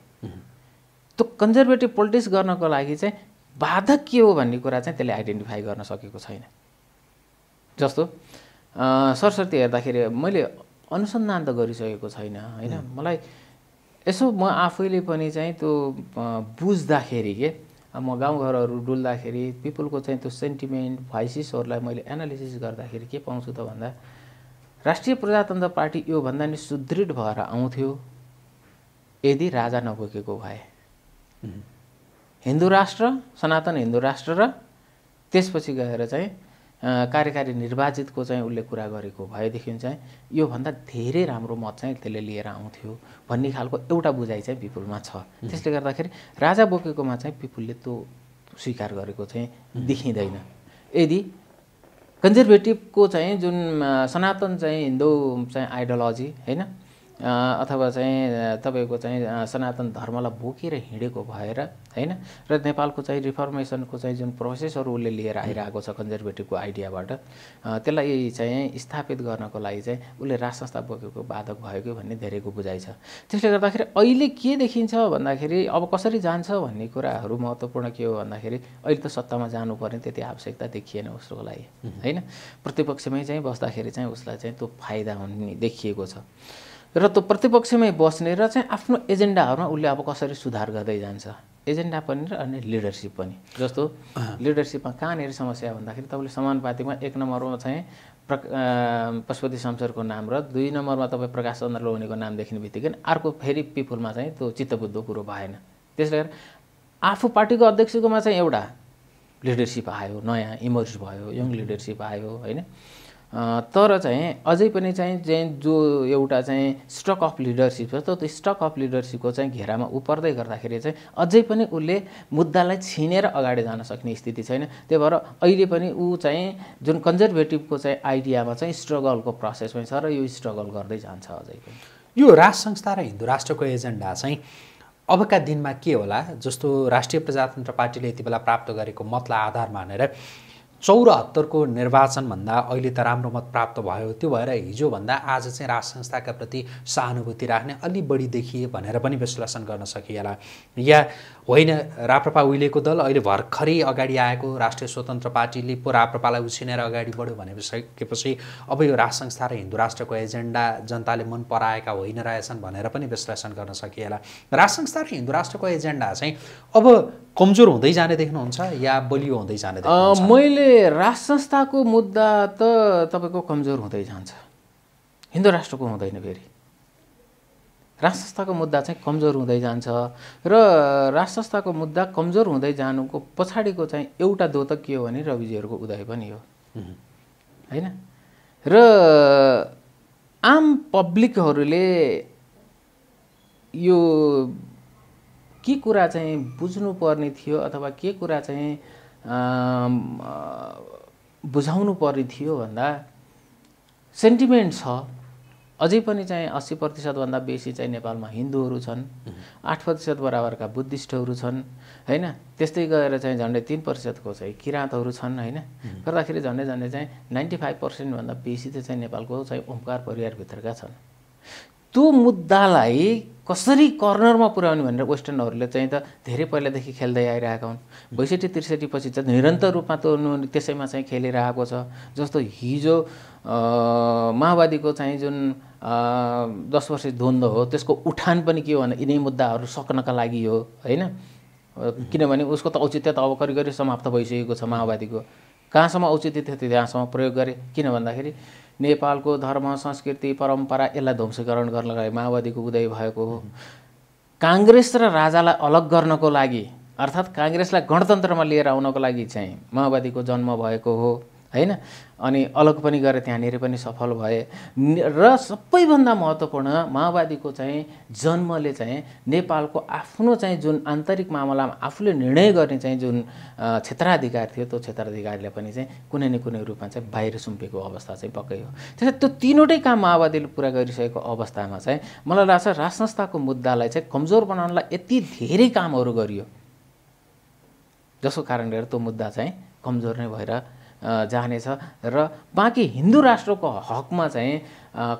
S1: त्यो कन्जर्भेटिभ पोलिटिक्स गर्नको लागि चाहिँ बाधक के हो भन्ने कुरा चाहिँ त्यसले आइडेन्टिफाई गर्न सकेको छैन जस्तो सरस्वती हेर्दाखेरि मैले अनुसन्धान त गरिसकेको छैन होइन मलाई यसो म आफैले पनि चाहिँ त्यो बुझ्दाखेरि के म गाउँघरहरू डुल्दाखेरि पिपुलको चाहिँ त्यो सेन्टिमेन्ट भोइसिसहरूलाई मैले एनालिसिस गर्दाखेरि के पाउँछु त भन्दा राष्ट्रिय प्रजातन्त्र पार्टी योभन्दा नि सुदृढ भएर आउँथ्यो यदि राजा नबोकेको भए हिन्दू राष्ट्र सनातन हिन्दू राष्ट्र र त्यसपछि गएर चाहिँ कार्यकारी निर्वाचितको चाहिँ उसले कुरा गरेको भएदेखि चाहिँ योभन्दा धेरै राम्रो मत चाहिँ त्यसले लिएर आउँथ्यो भन्ने खालको एउटा बुझाइ चाहिँ पिपुलमा छ त्यसले गर्दाखेरि राजा बोकेकोमा चाहिँ पिपुलले त्यो स्वीकार गरेको चाहिँ देखिँदैन यदि कन्जर्भेटिभको चाहिँ जुन सनातन चाहिँ हिन्दू चाहिँ आइडियोलोजी होइन अथवा चाहिँ तपाईँको चाहिँ सनातन धर्मलाई बोकेर हिँडेको भएर होइन र नेपालको चाहिँ रिफर्मेसनको चाहिँ जुन प्रोसेसहरू उसले लिएर आइरहेको छ कन्जर्भेटिभको आइडियाबाट त्यसलाई चाहिँ स्थापित गर्नको लागि चाहिँ उसले राज संस्था बोकेको बाधक भयो कि भन्ने धेरैको बुझाइ छ त्यसले गर्दाखेरि अहिले के देखिन्छ भन्दाखेरि अब कसरी जान्छ भन्ने कुराहरू महत्त्वपूर्ण के हो भन्दाखेरि अहिले त सत्तामा जानुपर्ने त्यति आवश्यकता देखिएन उसको लागि होइन प्रतिपक्षमै चाहिँ बस्दाखेरि चाहिँ उसलाई चाहिँ त्यो फाइदा हुने देखिएको छ र त्यो प्रतिपक्षमै बस्ने र चाहिँ आफ्नो एजेन्डाहरूमा उसले अब कसरी सुधार गर्दै जान्छ एजेन्डा पनि र अनि लिडरसिप पनि जस्तो लिडरसिपमा कहाँनिर समस्या भन्दाखेरि तपाईँले समानुपातिकमा एक नम्बरमा चाहिँ प्र पशुपति शमशेरको नाम र दुई नम्बरमा तपाईँ प्रकाश चन्द्र लोहनेको नाम देख्ने बित्तिकै अर्को फेरि पिपुलमा चाहिँ त्यो चित्तबुद्धको कुरो भएन त्यसले गर्दा आफू पार्टीको अध्यक्षकोमा चाहिँ एउटा लिडरसिप आयो नयाँ इमर्ज भयो यङ लिडरसिप आयो होइन तर चाहिँ अझै पनि चाहिँ चाहिँ जो एउटा चाहिँ स्टक अफ लिडरसिप छ त्यो स्टक अफ लिडरसिपको चाहिँ घेरामा उपर्दै पर्दै गर्दाखेरि चाहिँ अझै पनि उसले मुद्दालाई छिनेर अगाडि जान सक्ने स्थिति छैन त्यही भएर अहिले पनि ऊ चाहिँ जुन कन्जर्भेटिभको चाहिँ आइडियामा चाहिँ
S2: स्ट्रगलको प्रोसेसमै छ र यो स्ट्रगल गर्दै जान्छ अझै पनि यो राज संस्था र हिन्दू राष्ट्रको एजेन्डा चाहिँ अबका दिनमा के होला जस्तो राष्ट्रिय प्रजातन्त्र पार्टीले यति बेला प्राप्त गरेको मतलाई आधार मानेर चौरात्तरको निर्वाचनभन्दा अहिले त राम्रो मत प्राप्त भयो त्यो भएर हिजोभन्दा आज चाहिँ राज संस्थाका प्रति सहानुभूति राख्ने अलि बढी देखिए भनेर पनि विश्लेषण गर्न सकिएला या होइन राप्रपा उहिलेको दल अहिले भर्खरै अगाडि आएको राष्ट्रिय स्वतन्त्र पार्टीले पो राप्रपालाई उछिनेर अगाडि बढ्यो भने सकेपछि अब यो राज संस्था र हिन्दू राष्ट्रको एजेन्डा जनताले मन पराएका होइन रहेछन् भनेर पनि विश्लेषण गर्न सकिएला राज संस्था र हिन्दू राष्ट्रको एजेन्डा चाहिँ अब कमजोर हुँदै जाने देख्नुहुन्छ या बलियो हुँदै जाने
S1: मैले राज संस्थाको मुद्दा त तपाईँको कमजोर हुँदै जान्छ हिन्दू राष्ट्रको हुँदैन फेरि संस्थाको मुद्दा चाहिँ कमजोर हुँदै जान्छ र संस्थाको मुद्दा कमजोर हुँदै जानुको पछाडिको चाहिँ एउटा दो त के हो भने रविजीहरूको उदय पनि हो होइन र आम पब्लिकहरूले यो के कुरा चाहिँ बुझ्नुपर्ने थियो अथवा के कुरा चाहिँ बुझाउनु पर्ने थियो भन्दा सेन्टिमेन्ट छ अझै पनि चाहिँ अस्सी प्रतिशतभन्दा बेसी चाहिँ नेपालमा हिन्दूहरू छन् आठ प्रतिशत बराबरका बुद्धिस्टहरू छन् होइन त्यस्तै गरेर चाहिँ झन्डै तिन प्रतिशतको चाहिँ किराँतहरू छन् होइन गर्दाखेरि झन्डै झन्डै चाहिँ नाइन्टी फाइभ पर्सेन्टभन्दा बेसी चाहिँ नेपालको चाहिँ ओमकार परिवारभित्रका छन् त्यो मुद्दालाई कसरी कर्नरमा पुर्याउने भनेर वेस्टर्नहरूले चाहिँ त धेरै पहिलादेखि खेल्दै आइरहेका हुन् बैसठी त्रिसठी पछि त निरन्तर रूपमा त्यो त्यसैमा चाहिँ खेलिरहेको छ जस्तो हिजो माओवादीको चाहिँ जुन दस वर्ष द्वन्द्व हो त्यसको उठान पनि के हो भने यिनै मुद्दाहरू सक्नका लागि हो होइन किनभने उसको त औचित्य त अब समाप्त भइसकेको छ माओवादीको कहाँसम्म औचित्य थियो त्यहाँसम्म प्रयोग गरे किन भन्दाखेरि नेपालको धर्म संस्कृति परम्परा यसलाई ध्वंसीकरण गर्न लागि माओवादीको उदय भएको हो काङ्ग्रेस र राजालाई अलग गर्नको लागि अर्थात् काङ्ग्रेसलाई गणतन्त्रमा लिएर आउनको लागि चाहिँ माओवादीको जन्म भएको हो होइन अनि अलग पनि गरेर त्यहाँनिर पनि सफल भए र सबैभन्दा महत्त्वपूर्ण माओवादीको चाहिँ जन्मले चाहिँ नेपालको आफ्नो चाहिँ जुन आन्तरिक मामलामा आफूले निर्णय गर्ने चाहिँ जुन क्षेत्राधिकार थियो त्यो क्षेत्राधिकारले पनि चाहिँ कुनै न कुनै रूपमा चाहिँ बाहिर सुम्पेको अवस्था चाहिँ पक्कै हो त्यसै त्यो तिनवटै काम माओवादीले पुरा गरिसकेको अवस्थामा चाहिँ मलाई लाग्छ राज संस्थाको मुद्दालाई चाहिँ कमजोर बनाउनलाई यति धेरै कामहरू गरियो जसको कारणले गर्दा त्यो मुद्दा चाहिँ कमजोर नै भएर जानेछ र बाँकी हिन्दू राष्ट्रको हकमा चाहिँ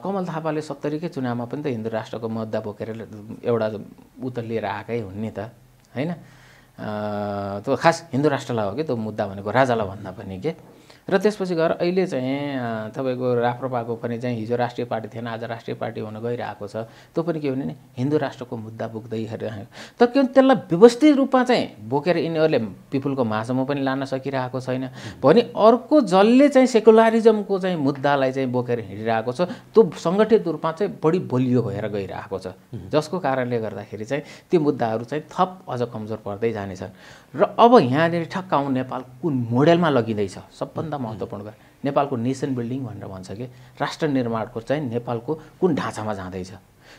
S1: कमल थापाले सत्तरीकै चुनावमा पनि त हिन्दू राष्ट्रको मुद्दा बोकेर एउटा उत्तर लिएर आएकै हुन् नि त होइन त्यो खास हिन्दू राष्ट्रलाई हो कि त्यो मुद्दा भनेको राजालाई भन्दा पनि के र त्यसपछि गएर अहिले चाहिँ तपाईँको राप्रपाको पनि चाहिँ हिजो राष्ट्रिय पार्टी थिएन आज राष्ट्रिय पार्टी हुन गइरहेको छ त्यो पनि के भने हिन्दू राष्ट्रको मुद्दा बोक्दै हेरिरहेको तर के त्यसलाई व्यवस्थित रूपमा चाहिँ बोकेर यिनीहरूले पिपुलको माझमा पनि लान सकिरहेको छैन भने अर्को जसले चाहिँ सेकुलरिजमको चाहिँ मुद्दालाई चाहिँ बोकेर हिँडिरहेको छ त्यो सङ्गठित रूपमा चाहिँ बढी बलियो भएर गइरहेको छ जसको कारणले गर्दाखेरि चाहिँ त्यो मुद्दाहरू चाहिँ थप अझ कमजोर पर्दै जानेछन् र अब यहाँनिर ठक्क आउनु नेपाल कुन मोडेलमा लगिँदैछ सबभन्दा सबभन्दा महत्त्वपूर्ण कुरा नेपालको नेसन बिल्डिङ भनेर भन्छ कि राष्ट्र निर्माणको चाहिँ नेपालको कुन ढाँचामा जाँदैछ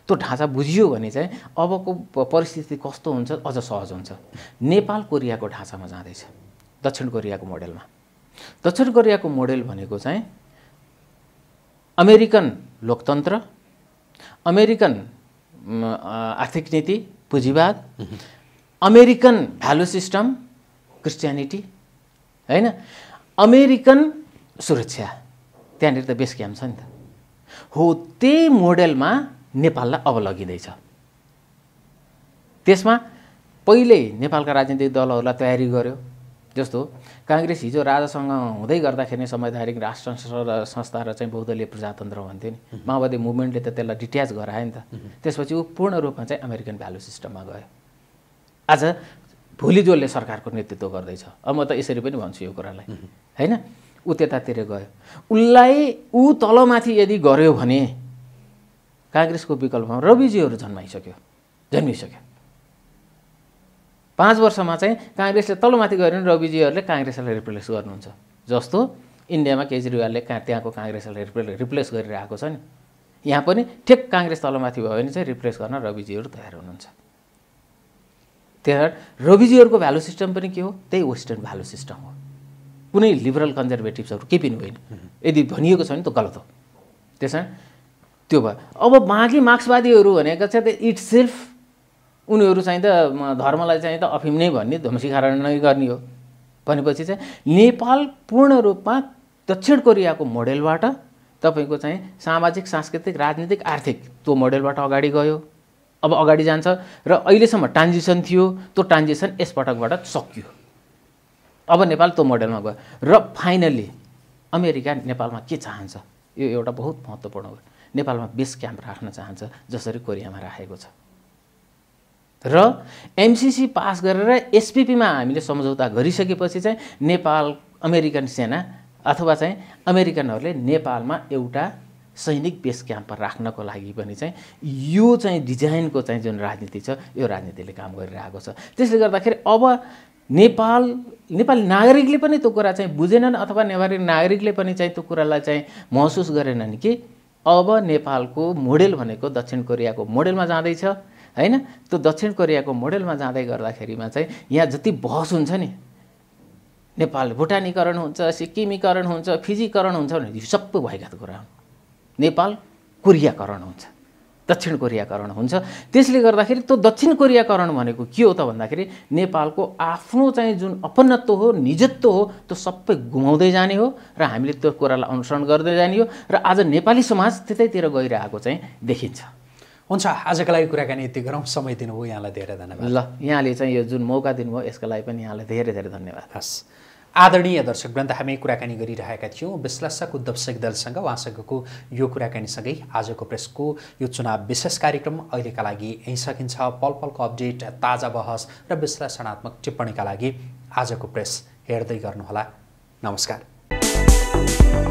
S1: त्यो ढाँचा बुझियो भने चाहिँ अबको परिस्थिति कस्तो हुन्छ अझ सहज हुन्छ नेपाल कोरियाको ढाँचामा जाँदैछ दक्षिण कोरियाको मोडेलमा दक्षिण कोरियाको मोडेल भनेको चाहिँ अमेरिकन लोकतन्त्र अमेरिकन आर्थिक नीति पुँजीवाद अमेरिकन भ्यालु सिस्टम क्रिस्टियानिटी होइन अमेरिकन सुरक्षा त्यहाँनिर त बेस क्याम्प छ नि त हो त्यही मोडेलमा नेपाललाई अब लगिँदैछ त्यसमा पहिल्यै नेपालका राजनीतिक दलहरूलाई तयारी गर्यो जस्तो काङ्ग्रेस हिजो राजासँग हुँदै गर्दाखेरि नै संवैधानिक राष्ट्र संस्था र चाहिँ बहुदलीय प्रजातन्त्र भन्थ्यो नि माओवादी मुभमेन्टले त त्यसलाई डिट्याच गरायो नि त त्यसपछि ऊ पूर्ण रूपमा चाहिँ अमेरिकन भ्यालु सिस्टममा गयो आज भोलि जसले सरकारको नेतृत्व गर्दैछ अब म त यसरी पनि भन्छु यो कुरालाई होइन ऊ त्यतातिर गयो उसलाई ऊ तलमाथि यदि गऱ्यो भने काङ्ग्रेसको विकल्पमा रविजीहरू जन्माइसक्यो जन्मिसक्यो पाँच वर्षमा चाहिँ काङ्ग्रेसले तलमाथि गऱ्यो भने रविजीहरूले काङ्ग्रेसलाई रिप्लेस गर्नुहुन्छ जस्तो इन्डियामा केजरीवालले कहाँ त्यहाँको काङ्ग्रेसलाई रिप्ले रिप्लेस गरिरहेको छ नि यहाँ पनि ठिक काङ्ग्रेस तलमाथि भयो भने चाहिँ रिप्लेस गर्न रविजीहरू तयार हुनुहुन्छ त्यहाँ रविजीहरूको भ्यालु सिस्टम पनि के हो त्यही वेस्टर्न भ्यालु सिस्टम हो कुनै लिबरल कन्जर्भेटिभ्सहरू केही पनि होइन यदि भनिएको छ भने त गलत हो त्यस त्यो भयो अब बाँकी मार्क्सवादीहरू भनेको छ त इट्स सेल्फ उनीहरू चाहिँ त धर्मलाई चाहिँ त अफिम नै भन्ने धम्सीखारण नै गर्ने हो भनेपछि चाहिँ नेपाल पूर्ण रूपमा दक्षिण कोरियाको मोडेलबाट तपाईँको चाहिँ सामाजिक सांस्कृतिक राजनीतिक आर्थिक त्यो मोडेलबाट अगाडि गयो अब अगाडि जान्छ र अहिलेसम्म ट्रान्जिसन थियो त्यो ट्रान्जिसन यसपटकबाट सकियो अब नेपाल त्यो मोडलमा गयो र फाइनल्ली अमेरिका नेपालमा के चाहन्छ यो एउटा बहुत महत्त्वपूर्ण हो नेपालमा बेस क्याम्प राख्न चाहन्छ जसरी कोरियामा राखेको छ र एमसिसी पास गरेर एसपिपीमा हामीले सम्झौता गरिसकेपछि चाहिँ नेपाल अमेरिकन सेना अथवा चाहिँ अमेरिकनहरूले नेपालमा एउटा सैनिक बेस क्याम्पमा राख्नको लागि पनि चाहिँ यो चाहिँ डिजाइनको चाहिँ जुन राजनीति छ यो राजनीतिले काम गरिरहेको छ त्यसले गर्दाखेरि अब नेपाल नेपाली नागरिकले पनि त्यो कुरा चाहिँ बुझेनन् अथवा नेपाली नागरिकले पनि चाहिँ त्यो कुरालाई चाहिँ महसुस गरेनन् कि अब नेपालको मोडेल भनेको दक्षिण कोरियाको मोडेलमा जाँदैछ होइन त्यो दक्षिण कोरियाको मोडेलमा जाँदै गर्दाखेरिमा चाहिँ यहाँ जति बहस हुन्छ नि नेपाल भुटानीकरण हुन्छ सिक्किमीकरण हुन्छ फिजीकरण हुन्छ भने यो सबै भएका कुरा हो नेपाल कोरियाकरण हुन्छ दक्षिण कोरियाकरण हुन्छ त्यसले गर्दाखेरि त्यो दक्षिण कोरियाकरण भनेको के हो त भन्दाखेरि नेपालको आफ्नो चाहिँ जुन अपनत्व हो निजत्व हो त्यो सबै गुमाउँदै जाने हो र हामीले त्यो कुरालाई अनुसरण गर्दै जाने हो र आज नेपाली समाज त्यतैतिर गइरहेको चाहिँ देखिन्छ
S2: हुन्छ आजको लागि कुराकानी यति गरौँ समय दिनुभयो यहाँलाई धेरै धन्यवाद ल यहाँले चाहिँ यो जुन मौका दिनुभयो यसको लागि पनि यहाँलाई धेरै धेरै धन्यवाद हस् आदरणीय दर्शक वृन्द हामी कुराकानी गरिरहेका थियौँ विश्लेषक उद्धव सिगदलसँग उहाँसँगको यो कुराकानीसँगै आजको प्रेसको यो चुनाव विशेष कार्यक्रम अहिलेका लागि यहीँ सकिन्छ पल पलको अपडेट ताजा बहस र विश्लेषणात्मक टिप्पणीका लागि आजको प्रेस हेर्दै गर्नुहोला नमस्कार